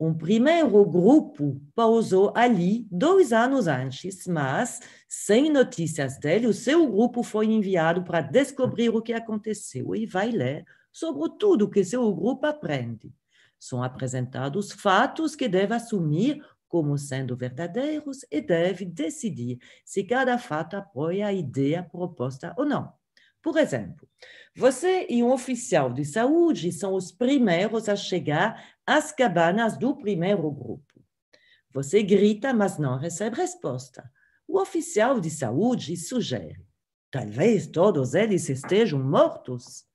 Um primeiro grupo pousou ali dois anos antes, mas, sem notícias dele, o seu grupo foi enviado para descobrir o que aconteceu e vai ler sobre tudo o que seu grupo aprende. São apresentados fatos que deve assumir como sendo verdadeiros e deve decidir se cada fato apoia a ideia proposta ou não. Por exemplo, você e um oficial de saúde são os primeiros a chegar às cabanas do primeiro grupo. Você grita, mas não recebe resposta. O oficial de saúde sugere: talvez todos eles estejam mortos.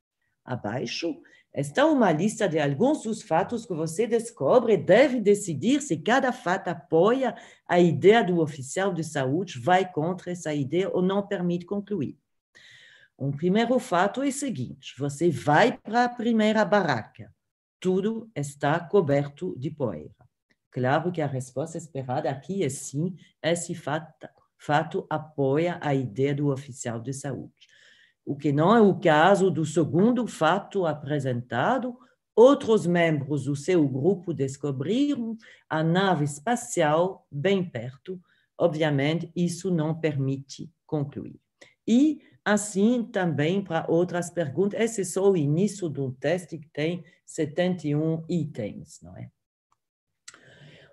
Abaixo está uma lista de alguns dos fatos que você descobre e deve decidir se cada fato apoia a ideia do oficial de saúde, vai contra essa ideia ou não permite concluir. Um primeiro fato é o seguinte: você vai para a primeira barraca, tudo está coberto de poeira. Claro que a resposta esperada aqui é sim, esse fato, fato apoia a ideia do oficial de saúde. O que não é o caso do segundo fato apresentado, outros membros do seu grupo descobriram a nave espacial bem perto. Obviamente, isso não permite concluir. E Assim também para outras perguntas. Esse é só o início do teste que tem 71 itens, não é?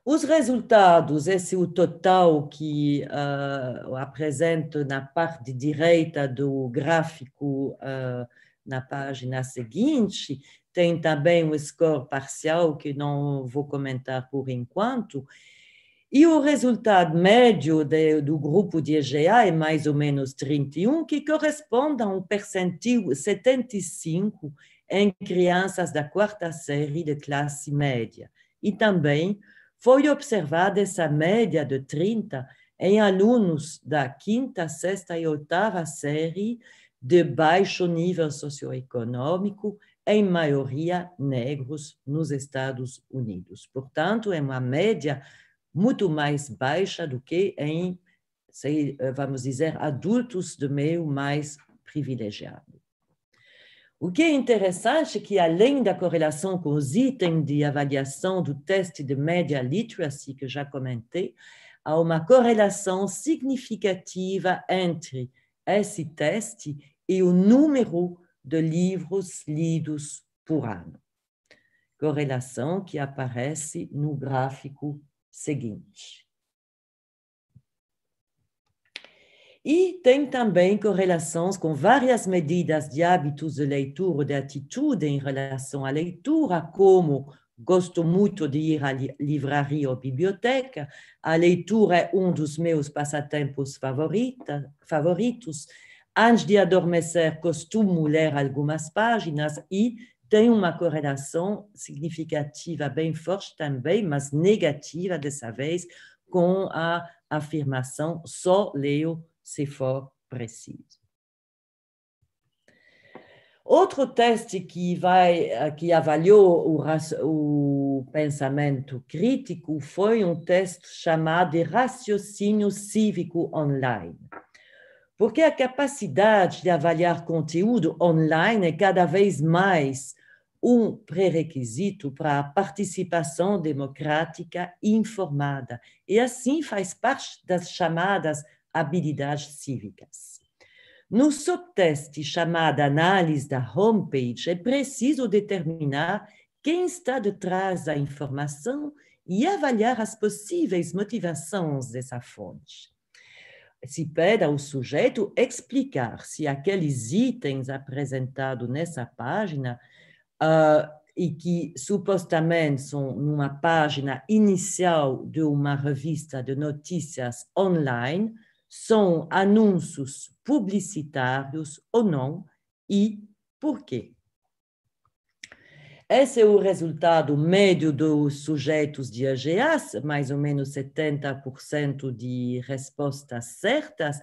Os resultados, esse é o total que uh, apresento na parte direita do gráfico uh, na página seguinte, tem também o score parcial que não vou comentar por enquanto, e o resultado médio de, do grupo de EGA é mais ou menos 31, que corresponde a um percentil 75 em crianças da quarta série de classe média. E também foi observada essa média de 30 em alunos da quinta, sexta e oitava série de baixo nível socioeconômico, em maioria negros, nos Estados Unidos. Portanto, é uma média muito mais baixa do que em, sei, eh, vamos dizer, adultos de meio mais privilegiado. O que é interessante é que, além da correlação com os itens de avaliação do teste de média literacy que já comentei, há uma correlação significativa entre esse teste e o número de livros lidos por ano. Correlação que aparece no gráfico seguinte. E tem também correlações com várias medidas de hábitos de leitura ou de atitude em relação à leitura, como gosto muito de ir à livraria ou biblioteca, a leitura é um dos meus passatempos favorita, favoritos. Antes de adormecer, costumo ler algumas páginas e tem uma correlação significativa, bem forte também, mas negativa dessa vez, com a afirmação só leio se for preciso. Outro teste que, vai, que avaliou o, o pensamento crítico foi um teste chamado de raciocínio cívico online porque a capacidade de avaliar conteúdo online é cada vez mais um pré-requisito para a participação democrática informada, e assim faz parte das chamadas habilidades cívicas. No subteste chamado análise da homepage, é preciso determinar quem está detrás da informação e avaliar as possíveis motivações dessa fonte. Se pede ao sujeito explicar se aqueles itens apresentados nessa página uh, e que supostamente são numa página inicial de uma revista de notícias online, são anúncios publicitários ou não e por quê. Esse é o resultado médio dos sujeitos de AGAs, mais ou menos 70% de respostas certas,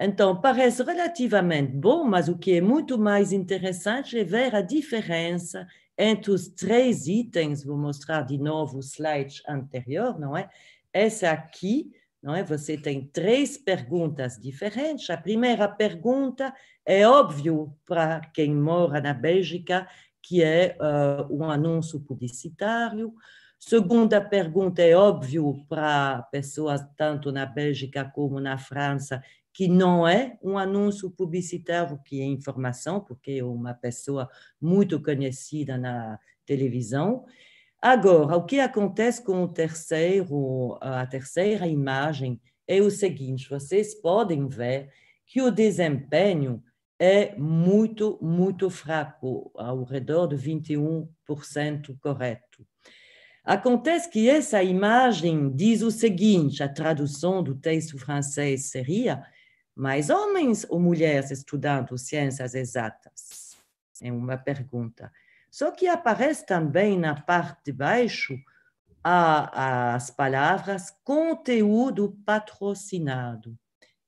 então, parece relativamente bom, mas o que é muito mais interessante é ver a diferença entre os três itens. Vou mostrar de novo o slide anterior, não é? Essa aqui, não é? Você tem três perguntas diferentes. A primeira pergunta é óbvio para quem mora na Bélgica, que é uh, um anúncio publicitário. Segunda pergunta é óbvio para pessoas tanto na Bélgica como na França que não é um anúncio publicitário, que é informação, porque é uma pessoa muito conhecida na televisão. Agora, o que acontece com o terceiro, a terceira imagem é o seguinte: vocês podem ver que o desempenho é muito, muito fraco, ao redor de 21% correto. Acontece que essa imagem diz o seguinte: a tradução do texto francês seria mais homens ou mulheres estudando ciências exatas? É uma pergunta. Só que aparece também na parte de baixo a, as palavras conteúdo patrocinado.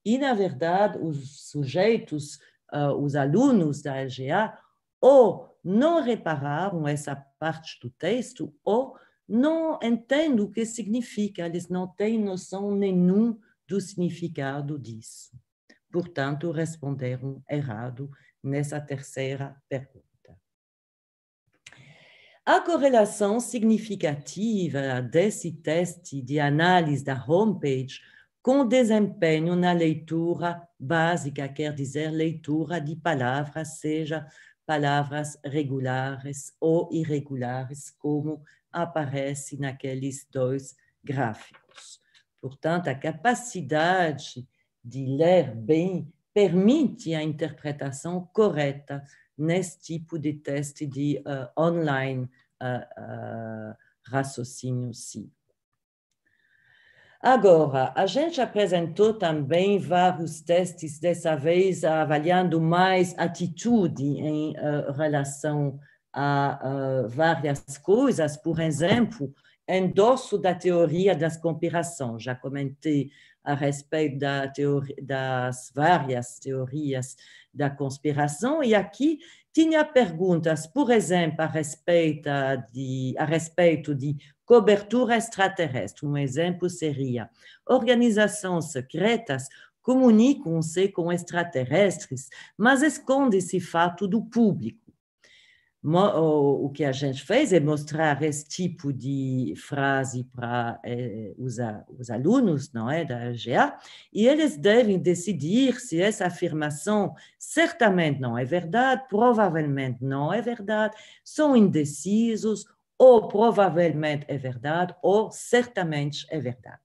E, na verdade, os sujeitos, uh, os alunos da LGA, ou não repararam essa parte do texto, ou não entendem o que significa, eles não têm noção nenhuma do significado disso portanto, responderam errado nessa terceira pergunta. A correlação significativa desse teste de análise da homepage com desempenho na leitura básica, quer dizer, leitura de palavras, seja palavras regulares ou irregulares, como aparece naqueles dois gráficos. Portanto, a capacidade de ler bem permite a interpretação correta nesse tipo de teste de uh, online uh, uh, raciocínio sim. Agora, a gente apresentou também vários testes, dessa vez avaliando mais atitude em relação a várias coisas, por exemplo, endosso da teoria das comparações. Já comentei a respeito da das várias teorias da conspiração, e aqui tinha perguntas, por exemplo, a respeito de, a respeito de cobertura extraterrestre. Um exemplo seria: organizações secretas comunicam-se com extraterrestres, mas escondem esse fato do público o que a gente fez é mostrar esse tipo de frase para eh, os, os, alunos não é da GA e eles devem decidir se essa afirmação certamente não é verdade provavelmente não é verdade são indecisos ou provavelmente é verdade ou certamente é verdade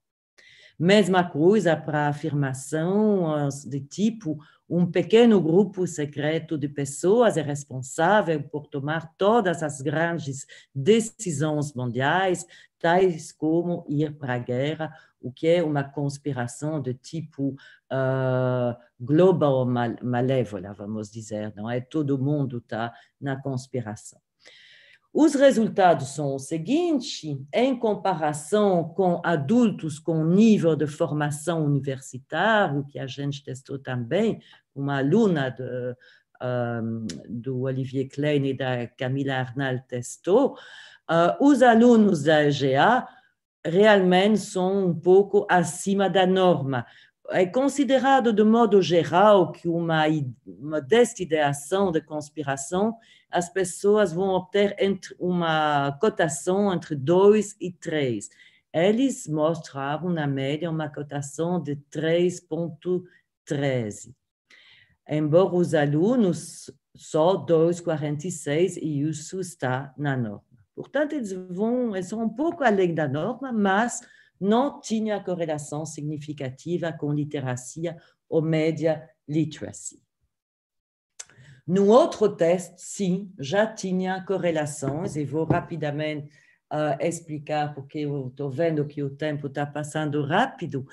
mesma coisa para afirmação de tipo um pequeno grupo secreto de pessoas é responsável por tomar todas as grandes decisões mundiais, tais como ir para a guerra, o que é uma conspiração de tipo uh, global mal malévola, vamos dizer, não é? Todo mundo está na conspiração. Os resultados são os seguintes: em comparação com adultos com nível de formação universitário, que a gente testou também, uma aluna de, um, do Olivier Klein e da Camila Arnal testou, uh, os alunos da EGA realmente são um pouco acima da norma, é considerado de modo geral que uma, modesta ideação de conspiração, as pessoas vão obter entre uma cotação entre 2 e 3. Eles mostravam, na média, uma cotação de 3,13. Embora os alunos só 2,46 e isso está na norma. Portanto, eles vão, eles são um pouco além da norma, mas non tinha correlação significativa com literacia ou média literacy. No outro teste, sim, já tinha correlações, e vou rapidamente uh, explicar, porque eu estou vendo que o tempo está passando rápido.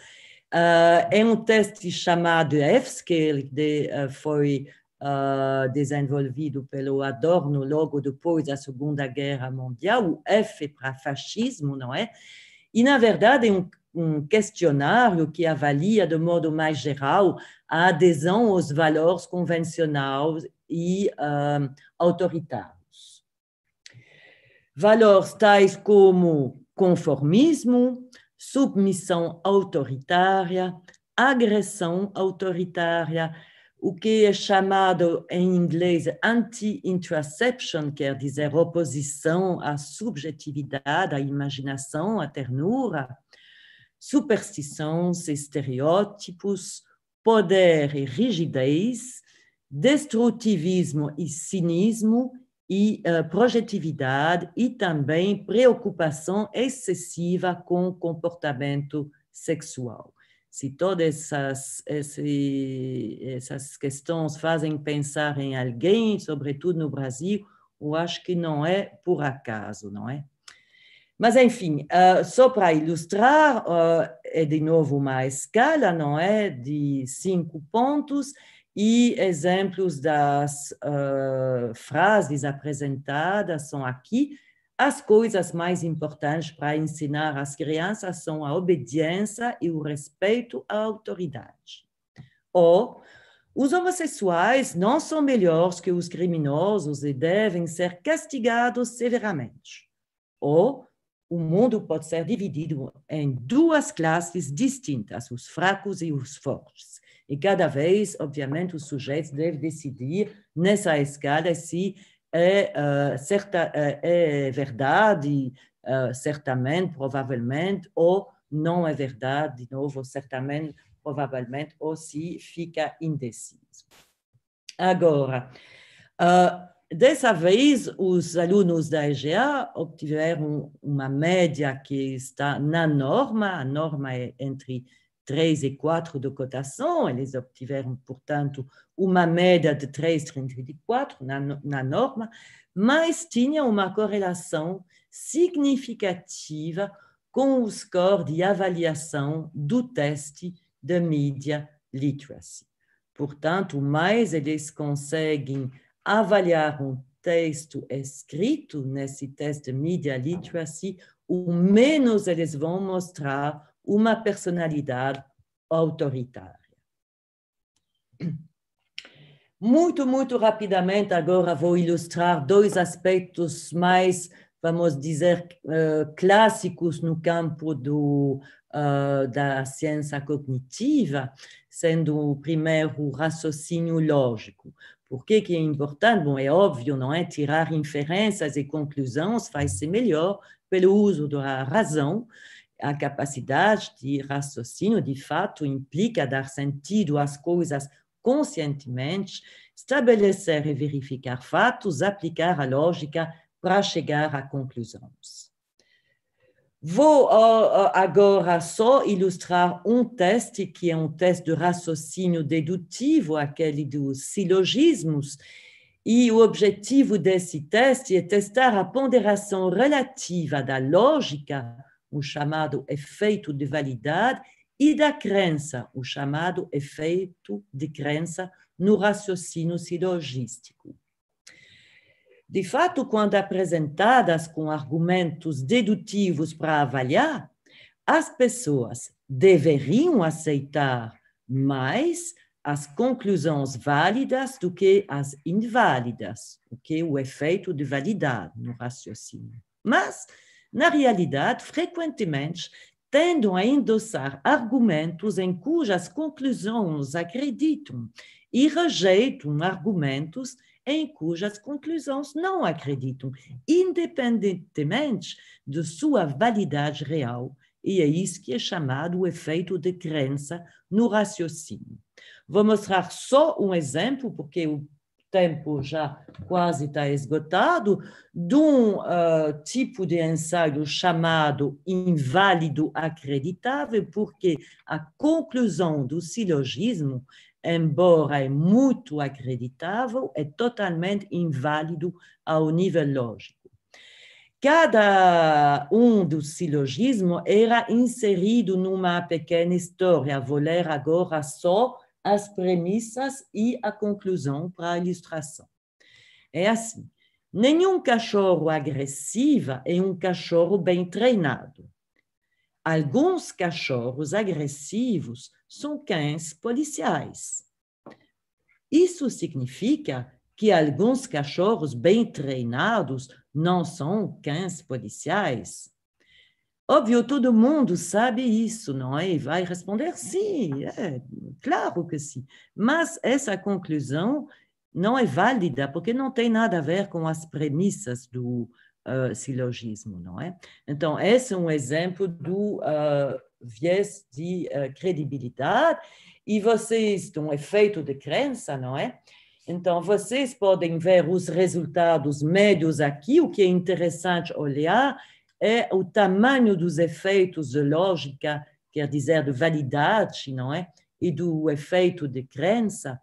Uh, é um teste chamado EFS, que ele de, qui eh, foi été desenvolvido pelo Adorno logo depois da Segunda Guerre mondiale, O F est para fascismo, não E, na verdade, é um, um questionário que avalia de modo mais geral a adesão aos valores convencionais e uh, autoritários. Valores tais como conformismo, submissão autoritária, agressão autoritária, o que é chamado em inglês anti-intraception, quer dizer oposição à subjetividade, à imaginação, à ternura, superstições, estereótipos, poder e rigidez, destrutivismo e cinismo e uh, projetividade e também preocupação excessiva com o comportamento sexual se todas essas, esse, essas questões fazem pensar em alguém, sobretudo no Brasil, eu acho que não é por acaso, não é? Mas, enfim, uh, só para ilustrar, uh, é de novo uma escala, não é? De cinco pontos e exemplos das uh, frases apresentadas são aqui. As coisas mais importantes para ensinar às crianças são a obediência e o respeito à autoridade. Ou, os homossexuais não são melhores que os criminosos e devem ser castigados severamente. Ou, o mundo pode ser dividido em duas classes distintas, os fracos e os fortes. E cada vez, obviamente, os sujeitos devem decidir nessa escala se é, uh, certa, é, é verdade, uh, certamente, provavelmente, ou não é verdade, de novo, certamente, provavelmente, ou se fica indeciso. Agora, uh, dessa vez, os alunos da EGA obtiveram uma média que está na norma, a norma é entre 3 e 4 de cotação, eles obtiveram, portanto, uma média de 3,34 na, na norma, mas tinha uma correlação significativa com o score de avaliação do teste de media literacy. Portanto, mais eles conseguem avaliar um texto escrito nesse teste de media literacy, o menos eles vão mostrar uma personalidade autoritária. Muito, muito rapidamente, agora vou ilustrar dois aspectos mais, vamos dizer, eh, clássicos no campo do, eh, da ciência cognitiva, sendo o primeiro o raciocínio lógico. Por que, que é importante? Bom, é óbvio, não é? Tirar inferências e conclusões faz-se melhor pelo uso da razão, a capacidade de raciocínio, de fato, implica dar sentido às coisas conscientemente, estabelecer e verificar fatos, aplicar a lógica para chegar a conclusões. Vou agora só ilustrar um teste, que é um teste de raciocínio dedutivo, aquele dos silogismos, e o objetivo desse teste é testar a ponderação relativa da lógica o chamado efeito de validade, e da crença, o chamado efeito de crença no raciocínio silogístico. De fato, quando apresentadas com argumentos dedutivos para avaliar, as pessoas deveriam aceitar mais as conclusões válidas do que as inválidas, o que é o efeito de validade no raciocínio. Mas na realidade, frequentemente tendem a endossar argumentos em cujas conclusões acreditam e rejeitam argumentos em cujas conclusões não acreditam, independentemente de sua validade real, e é isso que é chamado o efeito de crença no raciocínio. Vou mostrar só um exemplo, porque o tempo já quase está esgotado, de um uh, tipo de ensaio chamado inválido acreditável, porque a conclusão do silogismo, embora é muito acreditável, é totalmente inválido ao nível lógico cada um dos silogismos era inserido numa pequena história. Vou ler agora só as premissas e a conclusão para a ilustração. É assim: nenhum cachorro agressivo é um cachorro bem treinado. Alguns cachorros agressivos são cães policiais. Isso significa que alguns cachorros bem treinados não são cães policiais, Óbvio, todo mundo sabe isso, não é? E vai responder sim, é, claro que sim. Mas essa conclusão não é válida, porque não tem nada a ver com as premissas do uh, silogismo, não é? Então, esse é um exemplo do uh, viés de uh, credibilidade, e vocês, de um efeito de crença, não é? Então, vocês podem ver os resultados médios aqui, o que é interessante olhar é o tamanho dos efeitos de lógica, quer dizer, de validade, não é? E do efeito de crença,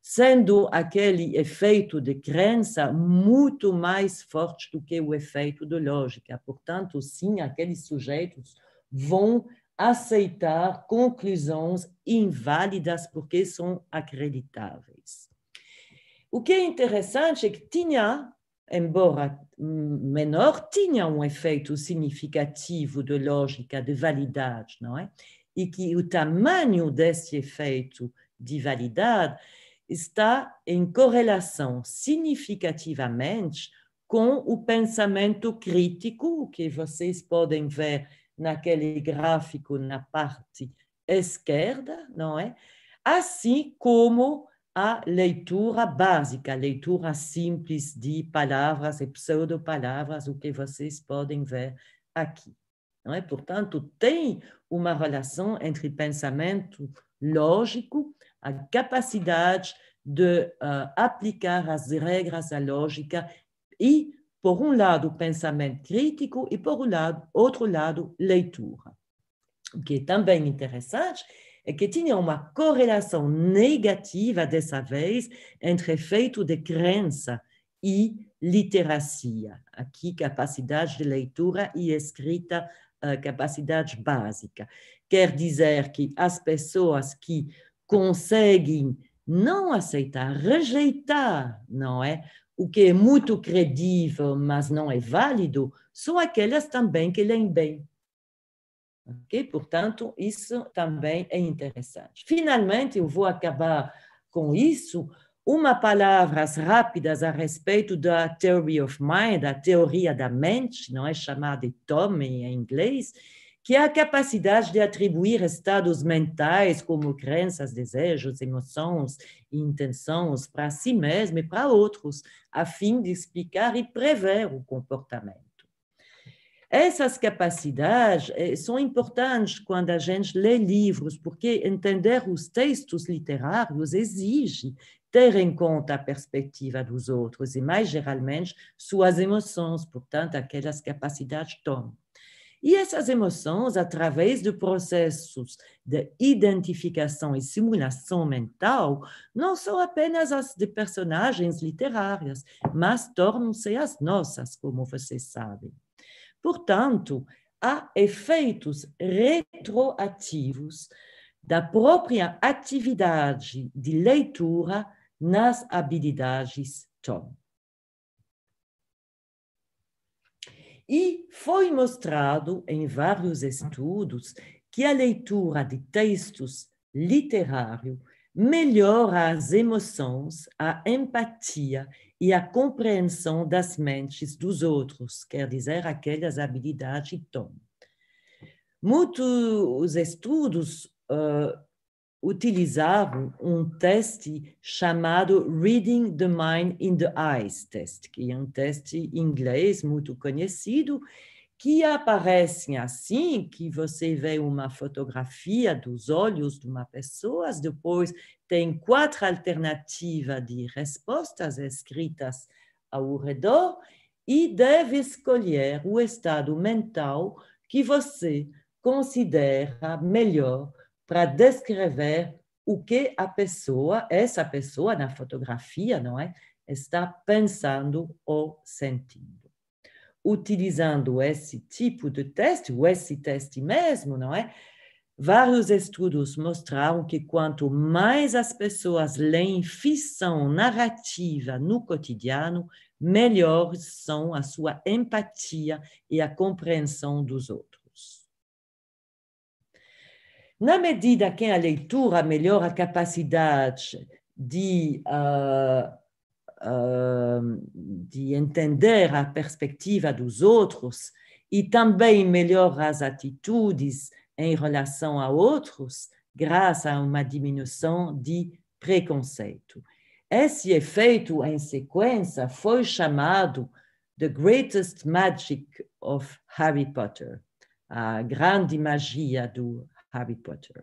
sendo aquele efeito de crença muito mais forte do que o efeito de lógica. Portanto, sim, aqueles sujeitos vão aceitar conclusões inválidas porque são acreditáveis. O que é interessante é que tinha embora menor, tinha um efeito significativo de lógica de validade, não é? E que o tamanho desse efeito de validade está em correlação significativamente com o pensamento crítico, que vocês podem ver naquele gráfico na parte esquerda, não é? Assim como a leitura básica, a leitura simples de palavras e pseudo-palavras, o que vocês podem ver aqui. Não é? Portanto, tem uma relação entre pensamento lógico, a capacidade de uh, aplicar as regras à lógica e, por um lado, pensamento crítico e, por um lado, outro lado, leitura. O que é também interessante é que tinha uma correlação negativa, dessa vez, entre efeito de crença e literacia. Aqui, capacidade de leitura e escrita, ah, capacidade básica. Quer dizer que as pessoas que conseguem não aceitar, rejeitar, não é? O que é muito credível, mas não é válido, são aquelas também que leem bem Portanto, isso também é interessante. Finalmente, eu vou acabar com isso. Uma palavras rápidas a respeito da Theory of Mind, a teoria da mente, não é chamada de TOM em inglês, que é a capacidade de atribuir estados mentais, como crenças, desejos, emoções e intenções, para si mesmo e para outros, a fim de explicar e prever o comportamento. Essas capacidades eh, são importantes quando a gente lê livros, porque entender os textos literários exige ter em conta a perspectiva dos outros e, mais geralmente, suas emoções, portanto, aquelas capacidades tomam. E essas emoções, através de processos de identificação e simulação mental, não são apenas as de personagens literárias, mas tornam-se as nossas, como vocês sabem. Portanto, há efeitos retroativos da própria atividade de leitura nas habilidades TOM. E foi mostrado em vários estudos que a leitura de textos literários melhora as emoções, a empatia e a compreensão das mentes dos outros, quer dizer, aquelas habilidades e tom. Muitos estudos uh, utilizavam um teste chamado Reading the Mind in the Eyes Test, que é um teste inglês muito conhecido que aparecem assim, que você vê uma fotografia dos olhos de uma pessoa, depois tem quatro alternativas de respostas escritas ao redor e deve escolher o estado mental que você considera melhor para descrever o que a pessoa, essa pessoa na fotografia, não é, está pensando ou sentindo utilizando esse tipo de teste, ou esse teste mesmo, não é? Vários estudos mostraram que quanto mais as pessoas leem ficção narrativa no cotidiano, melhores são a sua empatia e a compreensão dos outros. Na medida que a leitura melhora a capacidade de uh, Euh, de entender a perspectiva dos outros e também melhorar as atitudes em relação a outros, graças a uma diminuição de preconceito. Esse efeito em sequência foi chamado The Greatest Magic of Harry Potter, a grande magia do Harry Potter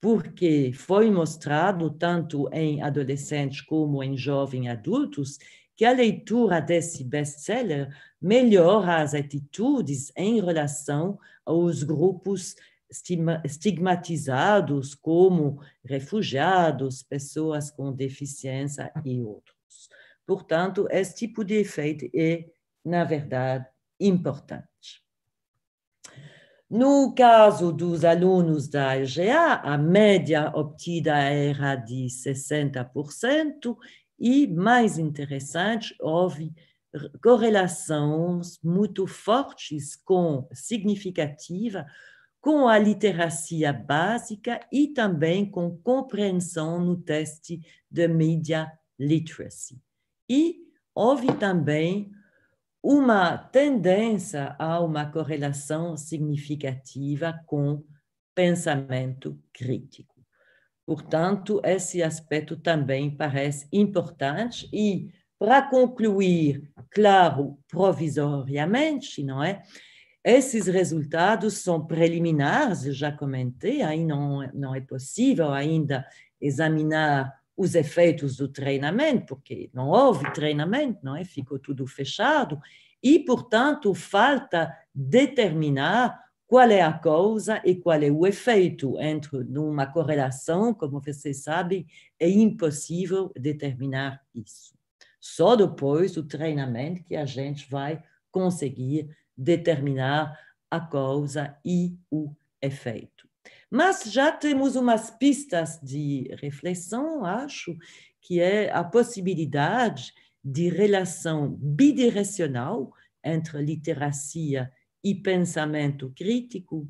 porque foi mostrado, tanto em adolescentes como em jovens adultos, que a leitura desse best-seller melhora as atitudes em relação aos grupos estigmatizados, como refugiados, pessoas com deficiência e outros. Portanto, esse tipo de efeito é, na verdade, importante. No caso dos alunos da EGA, a média obtida era de 60%, e, mais interessante, houve correlações muito fortes com significativa com a literacia básica e também com compreensão no teste de media literacy. E houve também uma tendência a uma correlação significativa com pensamento crítico. Portanto, esse aspecto também parece importante e para concluir, claro, provisoriamente, não é? Esses resultados são preliminares, já comentei, aí não, é, não é possível ainda examinar os efeitos do treinamento, porque não houve treinamento, não é? Ficou tudo fechado e, portanto, falta determinar qual é a causa e qual é o efeito entre numa correlação, como vocês sabem, é impossível determinar isso. Só depois do treinamento que a gente vai conseguir determinar a causa e o efeito. Mas já temos umas pistas de reflexão, acho, que é a possibilidade de relação bidirecional entre literacia e pensamento crítico,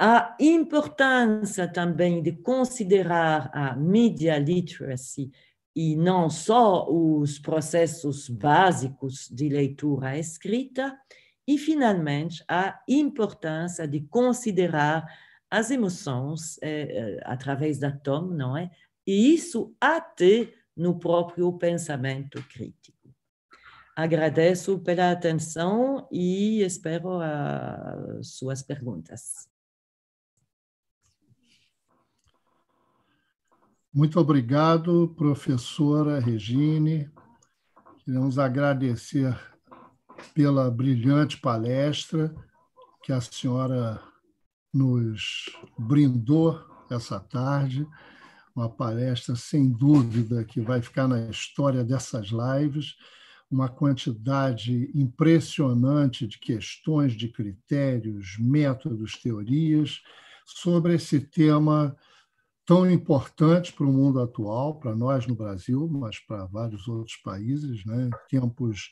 a importância também de considerar a media literacy e não só os processos básicos de leitura escrita, e, finalmente, a importância de considerar as emoções é, através da TOM, não é? E isso até no próprio pensamento crítico. Agradeço pela atenção e espero as suas perguntas. Muito obrigado, professora Regine. Queremos agradecer pela brilhante palestra que a senhora nos brindou essa tarde, uma palestra sem dúvida que vai ficar na história dessas lives, uma quantidade impressionante de questões, de critérios, métodos, teorias sobre esse tema tão importante para o mundo atual, para nós no Brasil, mas para vários outros países, né? Tempos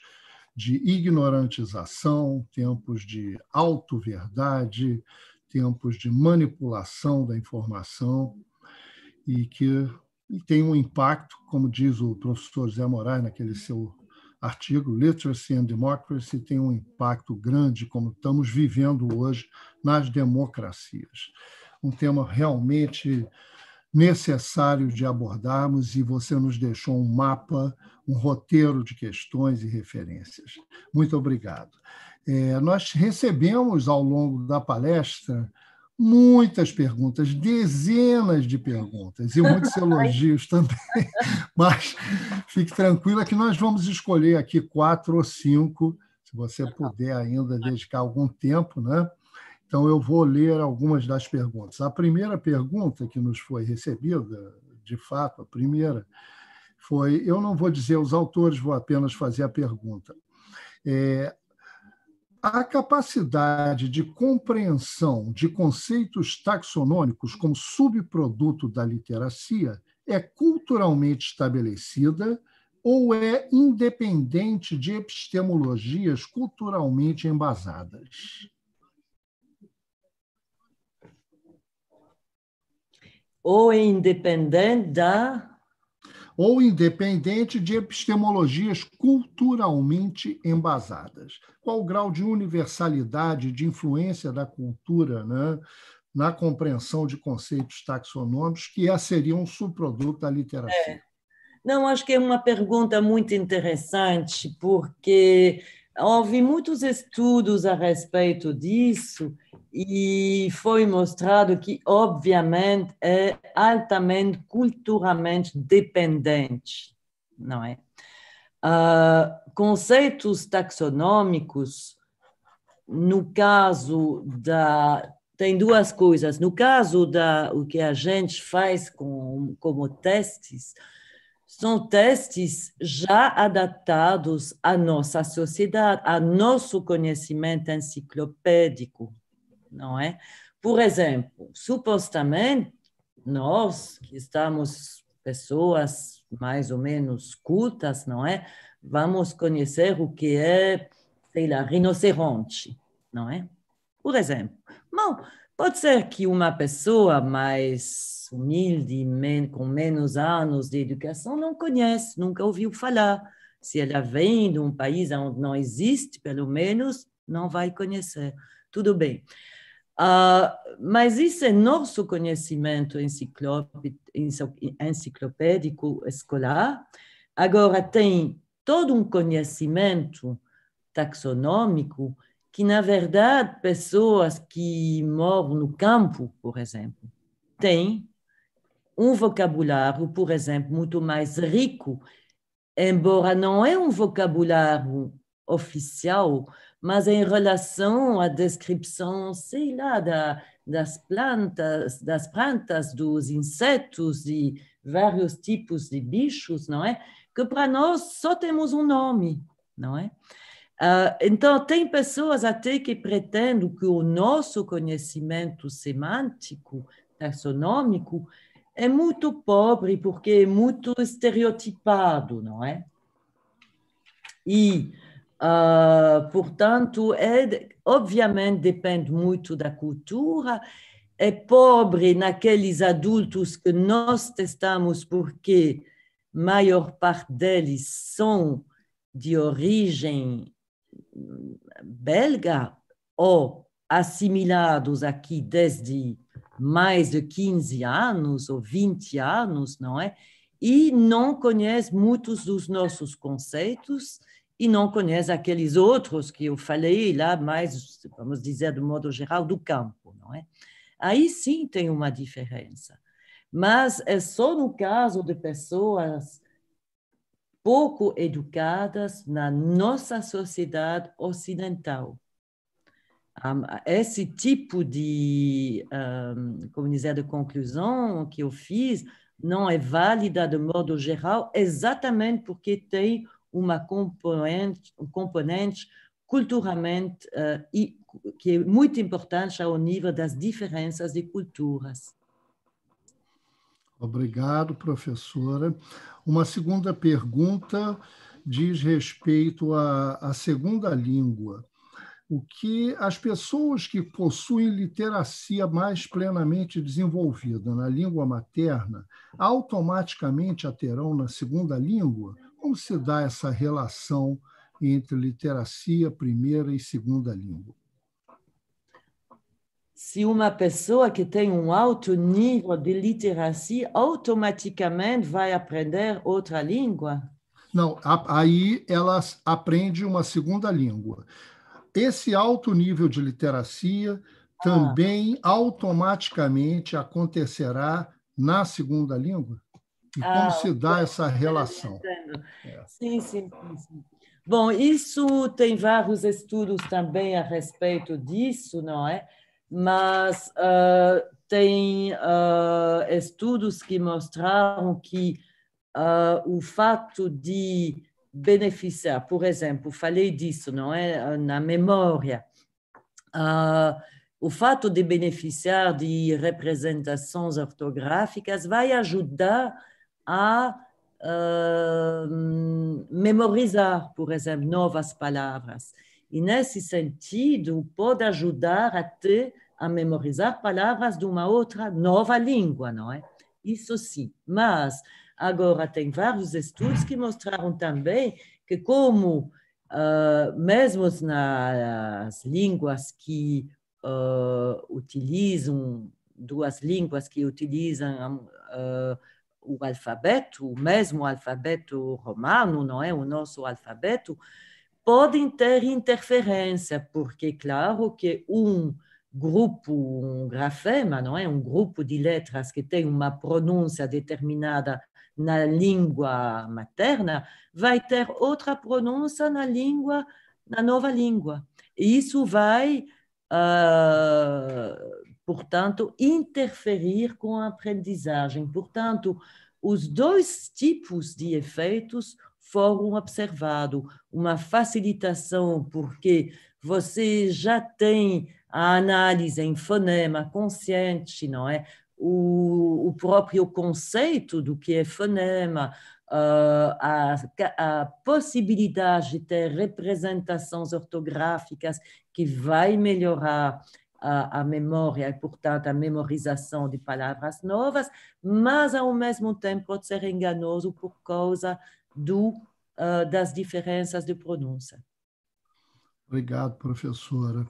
de ignorantização, tempos de auto-verdade, tempos de manipulação da informação e que e tem um impacto, como diz o professor Zé Moraes naquele seu artigo, Literacy and Democracy, tem um impacto grande, como estamos vivendo hoje, nas democracias. Um tema realmente necessário de abordarmos e você nos deixou um mapa, um roteiro de questões e referências. Muito obrigado. É, nós recebemos ao longo da palestra muitas perguntas, dezenas de perguntas e muitos [laughs] elogios também. [laughs] Mas fique tranquila que nós vamos escolher aqui quatro ou cinco, se você puder ainda dedicar algum tempo, né? Então eu vou ler algumas das perguntas. A primeira pergunta que nos foi recebida, de fato, a primeira foi, eu não vou dizer os autores, vou apenas fazer a pergunta. É, a capacidade de compreensão de conceitos taxonômicos como subproduto da literacia é culturalmente estabelecida ou é independente de epistemologias culturalmente embasadas? Ou é independente da ou independente de epistemologias culturalmente embasadas. Qual o grau de universalidade, de influência da cultura né, na compreensão de conceitos taxonômicos, que é, seria um subproduto da literatura? É. Não, acho que é uma pergunta muito interessante, porque houve muitos estudos a respeito disso e foi mostrado que, obviamente, é altamente culturalmente dependente, não é? Uh, conceitos taxonômicos, no caso da. Tem duas coisas. No caso da o que a gente faz com, como testes, são testes já adaptados à nossa sociedade, ao nosso conhecimento enciclopédico, não é? Por exemplo, supostamente nós que estamos pessoas mais ou menos cultas, não é? Vamos conhecer o que é, sei lá, rinoceronte, não é? Por exemplo. Bom, pode ser que uma pessoa mais humilde, com menos anos de educação, não conhece, nunca ouviu falar. Se ela vem de um país onde não existe, pelo menos, não vai conhecer. Tudo bem. Uh, mas isso é nosso conhecimento enciclopédico escolar. Agora, tem todo um conhecimento taxonômico que, na verdade, pessoas que moram no campo, por exemplo, têm um vocabulário, por exemplo, muito mais rico, embora não é um vocabulário oficial, mas em relação à descrição, sei lá, da, das plantas, das plantas, dos insetos, de vários tipos de bichos, não é? Que para nós só temos um nome, não é? Uh, então, tem pessoas até que pretendem que o nosso conhecimento semântico, taxonômico, é muito pobre, porque é muito estereotipado, não é? E Uh, portanto, é, obviamente depende muito da cultura, é pobre naqueles adultos que nós testamos, porque a maior parte deles são de origem hum, belga ou assimilados aqui desde mais de 15 anos ou 20 anos, não é? E não conhece muitos dos nossos conceitos e não conhece aqueles outros que eu falei lá, mais, vamos dizer, do modo geral, do campo, não é? Aí sim tem uma diferença. Mas é só no caso de pessoas pouco educadas na nossa sociedade ocidental. Esse tipo de, como dizer, de conclusão que eu fiz não é válida de modo geral, exatamente porque tem uma componente, um componente culturalmente eh, e que é muito importante ao nível das diferenças de culturas. Obrigado, professora. Uma segunda pergunta diz respeito à, à segunda língua. O que as pessoas que possuem literacia mais plenamente desenvolvida na língua materna automaticamente a terão na segunda língua? Como se dá essa relação entre literacia primeira e segunda língua? Se uma pessoa que tem um alto nível de literacia automaticamente vai aprender outra língua? Não, aí ela aprende uma segunda língua. Esse alto nível de literacia ah. também automaticamente acontecerá na segunda língua? E ah, como ah, se dá essa tá relação? É. Sim, sim, sim. Bom, isso tem vários estudos também a respeito disso, não é? Mas uh, tem uh, estudos que mostraram que uh, o fato de beneficiar, por exemplo, falei disso, não é? Na memória. Uh, o fato de beneficiar de representações ortográficas vai ajudar a uh, memorizar, por exemplo, novas palavras. E nesse sentido, pode ajudar até a memorizar palavras de uma outra nova língua, não é? Isso sim. Mas agora tem vários estudos que mostraram também que, como uh, mesmo nas línguas que uh, utilizam, duas línguas que utilizam uh, o alfabeto, o mesmo alfabeto romano, não é? O nosso alfabeto, podem ter interferência, porque, claro, que um grupo, um grafema, não é? Um grupo de letras que tem uma pronúncia determinada na língua materna, vai ter outra pronúncia na língua, na nova língua. E isso vai uh, portanto, interferir com a aprendizagem. Portanto, os dois tipos de efeitos foram observados. Uma facilitação, porque você já tem a análise em fonema consciente, não é? O, o próprio conceito do que é fonema, Uh, a, a, possibilidade de ter representações ortográficas que vai melhorar a, a, memória e, portanto, a memorização de palavras novas, mas, ao mesmo tempo, pode ser enganoso por causa do, uh, das diferenças de pronúncia. Obrigado, professora.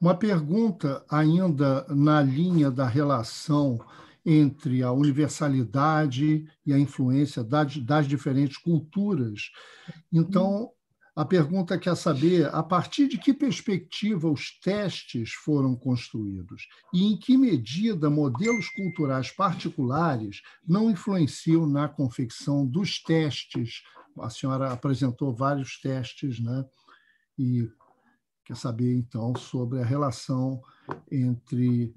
Uma pergunta ainda na linha da relação entre a universalidade e a influência das, das diferentes culturas. Então, a pergunta quer saber a partir de que perspectiva os testes foram construídos e em que medida modelos culturais particulares não influenciam na confecção dos testes. A senhora apresentou vários testes, né? E quer saber então sobre a relação entre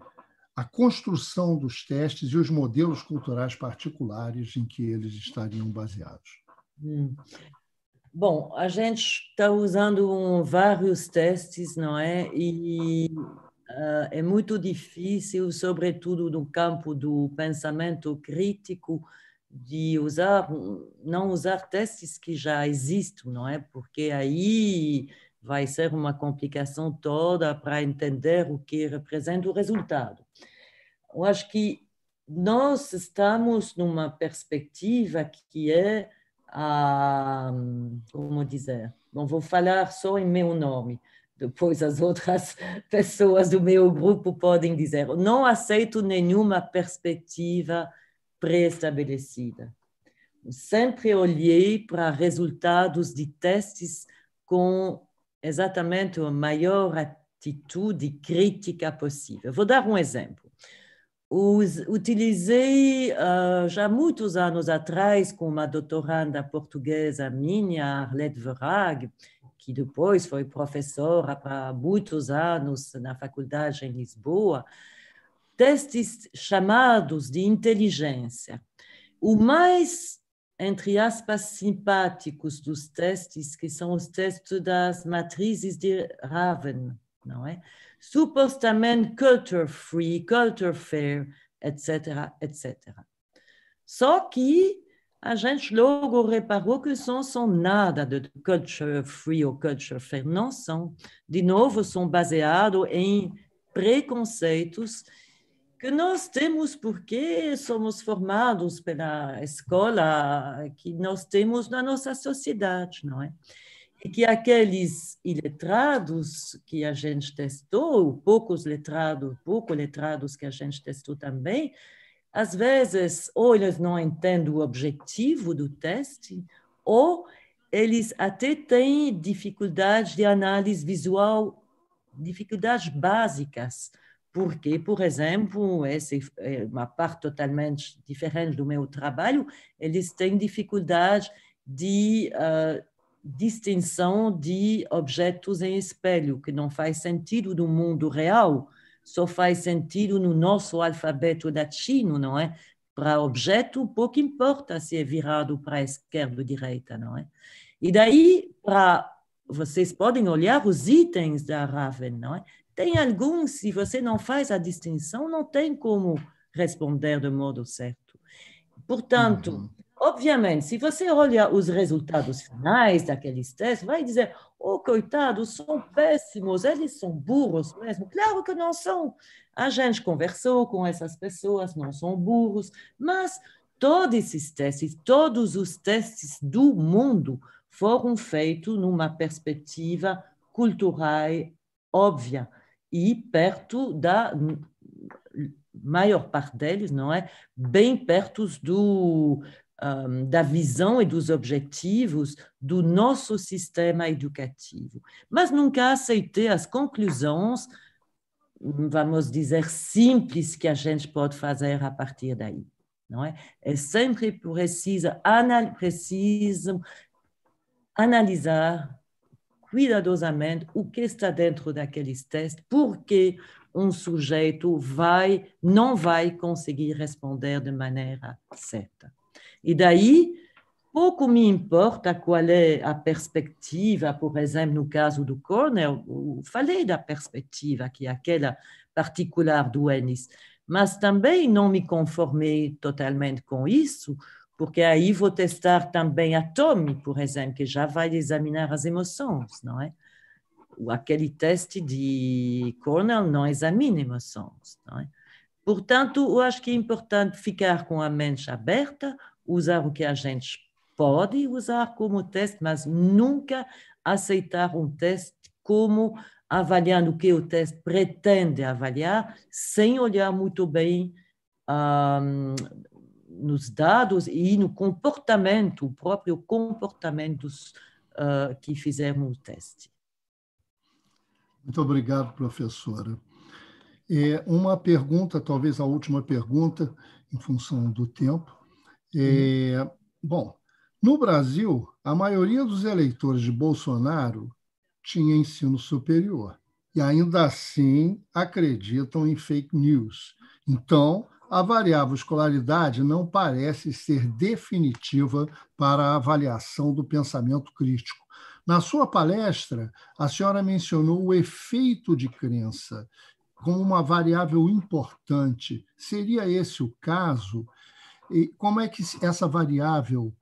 a construção dos testes e os modelos culturais particulares em que eles estariam baseados. Hum. Bom, a gente está usando um, vários testes, não é? E uh, é muito difícil, sobretudo no campo do pensamento crítico, de usar, não usar testes que já existem, não é? Porque aí vai ser uma complicação toda para entender o que representa o resultado. Eu acho que nós estamos numa perspectiva que é a, ah, como dizer, não vou falar só em meu nome, depois as outras [laughs] pessoas do meu grupo podem dizer, não aceito nenhuma perspectiva pré-estabelecida. Sempre olhei para resultados de testes com exatamente a maior atitude crítica possível. Vou dar um exemplo. Os, utilizei uh, já muitos anos atrás com uma doutoranda portuguesa minha, Arlette Verag, que depois foi professora para muitos anos na faculdade em Lisboa, testes chamados de inteligência. O mais, entre aspas, simpáticos dos testes, que são os testes das matrizes de Raven, não é? supostamente culture free, culture fair, etc, etc. Só que a gente logo reparou que são são nada de culture free ou culture fair, não são. De novo, são baseados em preconceitos que nós temos porque somos formados pela escola que nós temos na nossa sociedade, não é? e que aqueles iletrados que a gente testou, poucos letrados, poucos letrados que a gente testou também, às vezes, ou eles não entendem o objetivo do teste, ou eles até têm dificuldades de análise visual, dificuldades básicas, porque, por exemplo, essa é uma parte totalmente diferente do meu trabalho, eles têm dificuldade de uh, distinção de objetos em espelho, que não faz sentido no mundo real, só faz sentido no nosso alfabeto latino, não é? Para objeto, pouco importa se é virado para a esquerda ou direita, não é? E daí, para vocês podem olhar os itens da Raven, não é? Tem alguns, se você não faz a distinção, não tem como responder de modo certo. Portanto, uhum. Obviamente, se você olha os resultados finais daqueles testes, vai dizer: oh, coitados, são péssimos, eles são burros mesmo. Claro que não são. A gente conversou com essas pessoas, não são burros, mas todos esses testes, todos os testes do mundo foram feitos numa perspectiva cultural óbvia e perto da maior parte deles, não é? Bem perto do um, da visão e dos objetivos do nosso sistema educativo, mas nunca aceitei as conclusões, vamos dizer, simples que a gente pode fazer a partir daí. Não é? é sempre anal preciso analisar cuidadosamente o que está dentro daqueles testes, porque um sujeito vai não vai conseguir responder de maneira certa. Et daí, peu me importa est la perspective, perspectiva, exemple, exemplo, no caso du Cornell, ou falei da perspective, que é aquela particular do Ennis, mas também não me conformei totalement com isso, porque aí vou testar também a Tommy, por exemplo, que já vai examinar as emoções, não é? Aquele teste de Cornell não examina emoções, não é? Portanto, eu acho que é importante ficar com a mente aberta, usar o que a gente pode usar como teste, mas nunca aceitar um teste como avaliando o que o teste pretende avaliar, sem olhar muito bem um, nos dados e no comportamento, o próprio comportamento uh, que fizeram o teste. Muito obrigado, professora. É uma pergunta, talvez a última pergunta, em função do tempo. Uhum. É, bom, no Brasil, a maioria dos eleitores de Bolsonaro tinha ensino superior e ainda assim acreditam em fake news. Então, a variável escolaridade não parece ser definitiva para a avaliação do pensamento crítico. Na sua palestra, a senhora mencionou o efeito de crença como uma variável importante. Seria esse o caso? E como é que essa variável,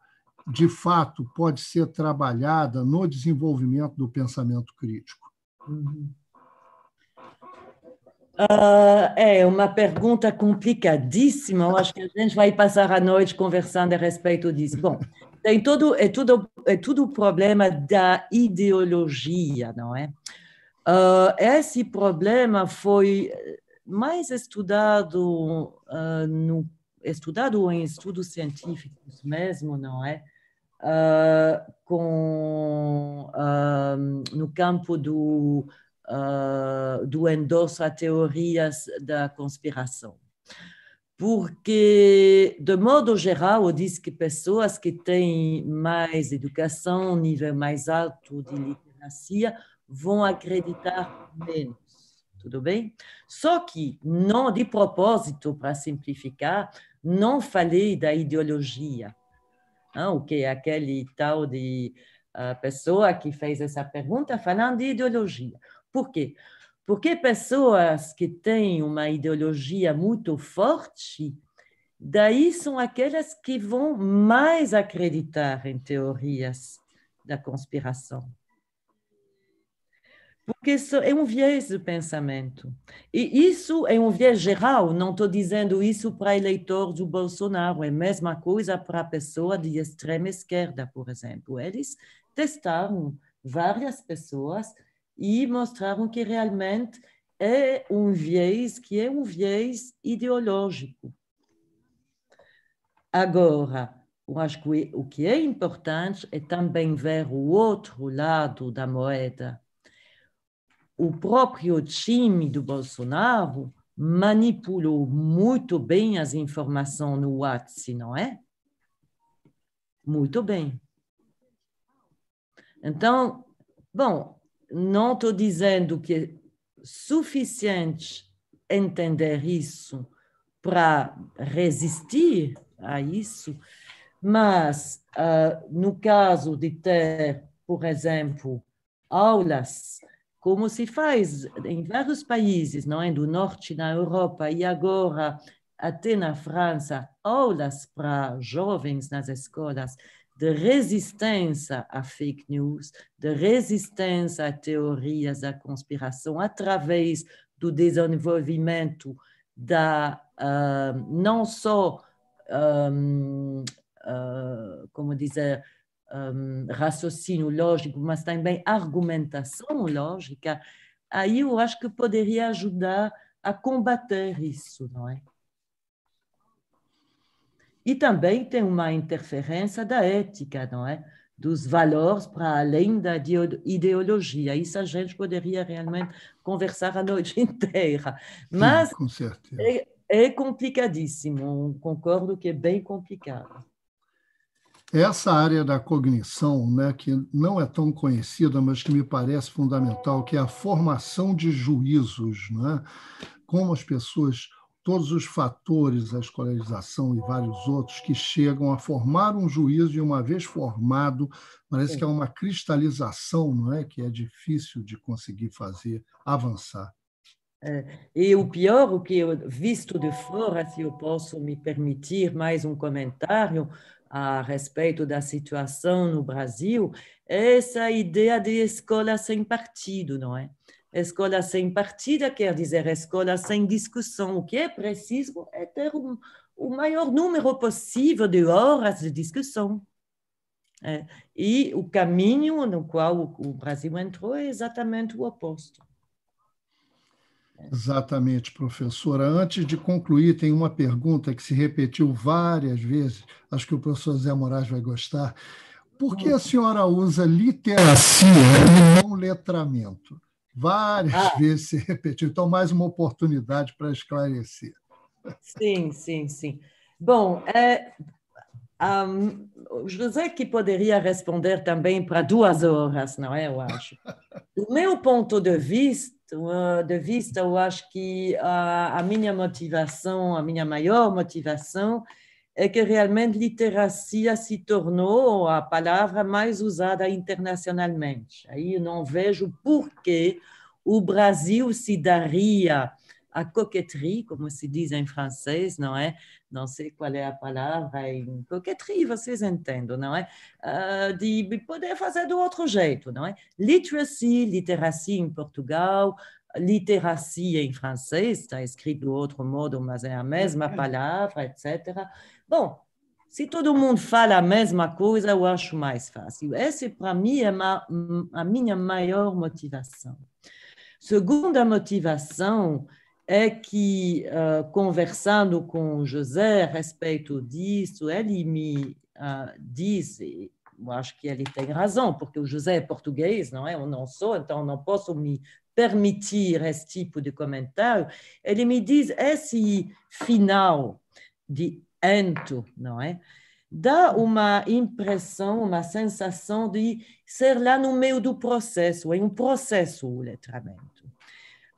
de fato, pode ser trabalhada no desenvolvimento do pensamento crítico? Uh, é uma pergunta complicadíssima. Eu acho que a gente vai passar a noite conversando a respeito disso. Bom, tem todo é tudo é tudo o problema da ideologia, não é? Uh, esse problema foi mais estudado uh, no estudado em estudos científicos mesmo, não é? Uh, com, uh, no campo do, uh, do endosso a teorias da conspiração. Porque, de modo geral, eu disse que pessoas que têm mais educação, nível mais alto de literacia, vão acreditar menos, tudo bem? Só que, não de propósito, para simplificar, não falei da ideologia, ah, o que é aquele tal de pessoa que fez essa pergunta falando de ideologia. Por quê? Porque pessoas que têm uma ideologia muito forte, daí são aquelas que vão mais acreditar em teorias da conspiração. Porque isso é um viés de pensamento. E isso é um viés geral, não estou dizendo isso para eleitor do Bolsonaro, é a mesma coisa para a pessoa de extrema esquerda, por exemplo. Eles testaram várias pessoas e mostraram que realmente é um viés que é um viés ideológico. Agora, eu acho que o que é importante é também ver o outro lado da moeda o próprio time do Bolsonaro manipulou muito bem as informações no WhatsApp, não é? Muito bem. Então, bom, não estou dizendo que é suficiente entender isso para resistir a isso, mas uh, no caso de ter, por exemplo, aulas como se faz em vários países, não é? do norte na Europa e agora até na França, aulas para jovens nas escolas de resistência a fake news, de resistência a teorias da conspiração, através do desenvolvimento da uh, não só um, uh, ah, ah, como dizer um, raciocínio lógico, mas também argumentação lógica, aí eu acho que poderia ajudar a combater isso, não é? E também tem uma interferência da ética, não é? Dos valores para além da ideologia. Isso a gente poderia realmente conversar a noite [laughs] inteira. Mas Sim, é, é complicadíssimo, concordo que é bem complicado essa área da cognição, né, que não é tão conhecida, mas que me parece fundamental, que é a formação de juízos, né? como as pessoas, todos os fatores, a escolarização e vários outros, que chegam a formar um juízo, e uma vez formado, parece que é uma cristalização, não é, que é difícil de conseguir fazer avançar. É, e o pior, o que eu visto de fora, se eu posso me permitir mais um comentário, a respeito da situação no Brasil, essa ideia de escola sem partido, não é? Escola sem partida quer dizer escola sem discussão. O que é preciso é ter um, o maior número possível de horas de discussão. É. E o caminho no qual o Brasil entrou é exatamente o oposto. Exatamente, professora. Antes de concluir, tem uma pergunta que se repetiu várias vezes, acho que o professor Zé Moraes vai gostar. Por que a senhora usa literacia e não letramento? Várias ah. vezes se repetiu. Então, mais uma oportunidade para esclarecer. Sim, sim, sim. Bom, é, um, o José que poderia responder também para duas horas, não é? Eu acho. O meu ponto de vista então, ah, de vista, eu acho que a, ah, a minha motivação, a minha maior motivação, é que realmente literacia se tornou a palavra mais usada internacionalmente. Aí eu não vejo por que o Brasil se daria a coquetterie, como se diz em francês, não é? Não sei qual é a palavra em coquetterie, vocês entendem, não é? Uh, de poder fazer do outro jeito, não é? Literacy, literacy em Portugal, literacia em francês, está escrito do outro modo, mas é a mesma uhum. palavra, etc. Bom, se todo mundo fala a mesma coisa, eu acho mais fácil. Essa, para mim, é uma, a minha maior motivação. Segunda motivação é que, ah, conversando com José a respeito disso, ele me ah, diz, eu acho que ele tem razão, porque o José é português, não é? Eu não sou, então não posso me permitir esse tipo de comentário. Ele me diz esse final de ento, não é? Dá uma impressão, uma sensação de ser lá no meio do processo, é um processo o letramento.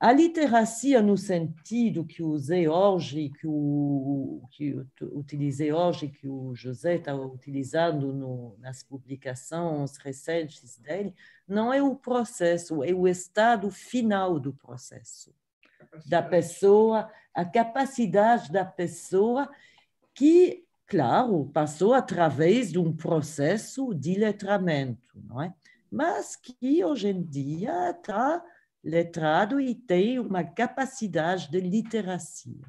A literacia, no sentido que usei hoje, que, o, que utilizei hoje, que o José está utilizando no, nas publicações recentes dele, não é o processo, é o estado final do processo. Da pessoa, a capacidade da pessoa que, claro, passou através de um processo de letramento, não é? Mas que hoje em dia está letrado e tem uma capacidade de literacia.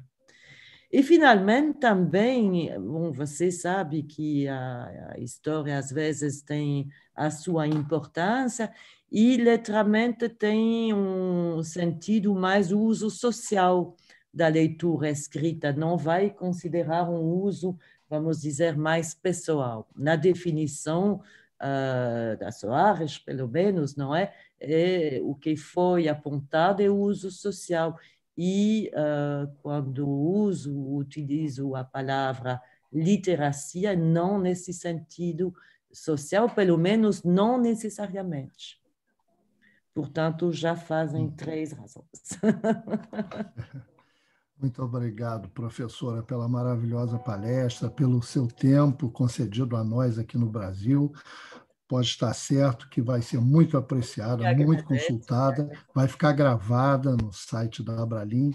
E, finalmente, também, bom, você sabe que a, a, história às vezes tem a sua importância e letramento tem um sentido mais uso social da leitura escrita, não vai considerar um uso, vamos dizer, mais pessoal. Na definição uh, da Soares, pelo menos, não é? é o que foi apontado é o uso social. E uh, quando uso, utilizo a palavra literacia, não nesse sentido social, pelo menos não necessariamente. Portanto, já fazem três razões. [laughs] Muito obrigado, professora, pela maravilhosa palestra, pelo seu tempo concedido a nós aqui no Brasil pode estar certo que vai ser muito apreciada, muito consultada, vai ficar gravada no site da Abralim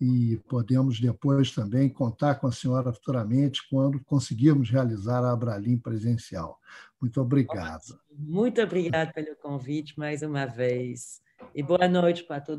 e podemos depois também contar com a senhora futuramente quando conseguirmos realizar a Abralim presencial. Muito obrigado. Muito obrigado pelo convite mais uma vez e boa noite para todo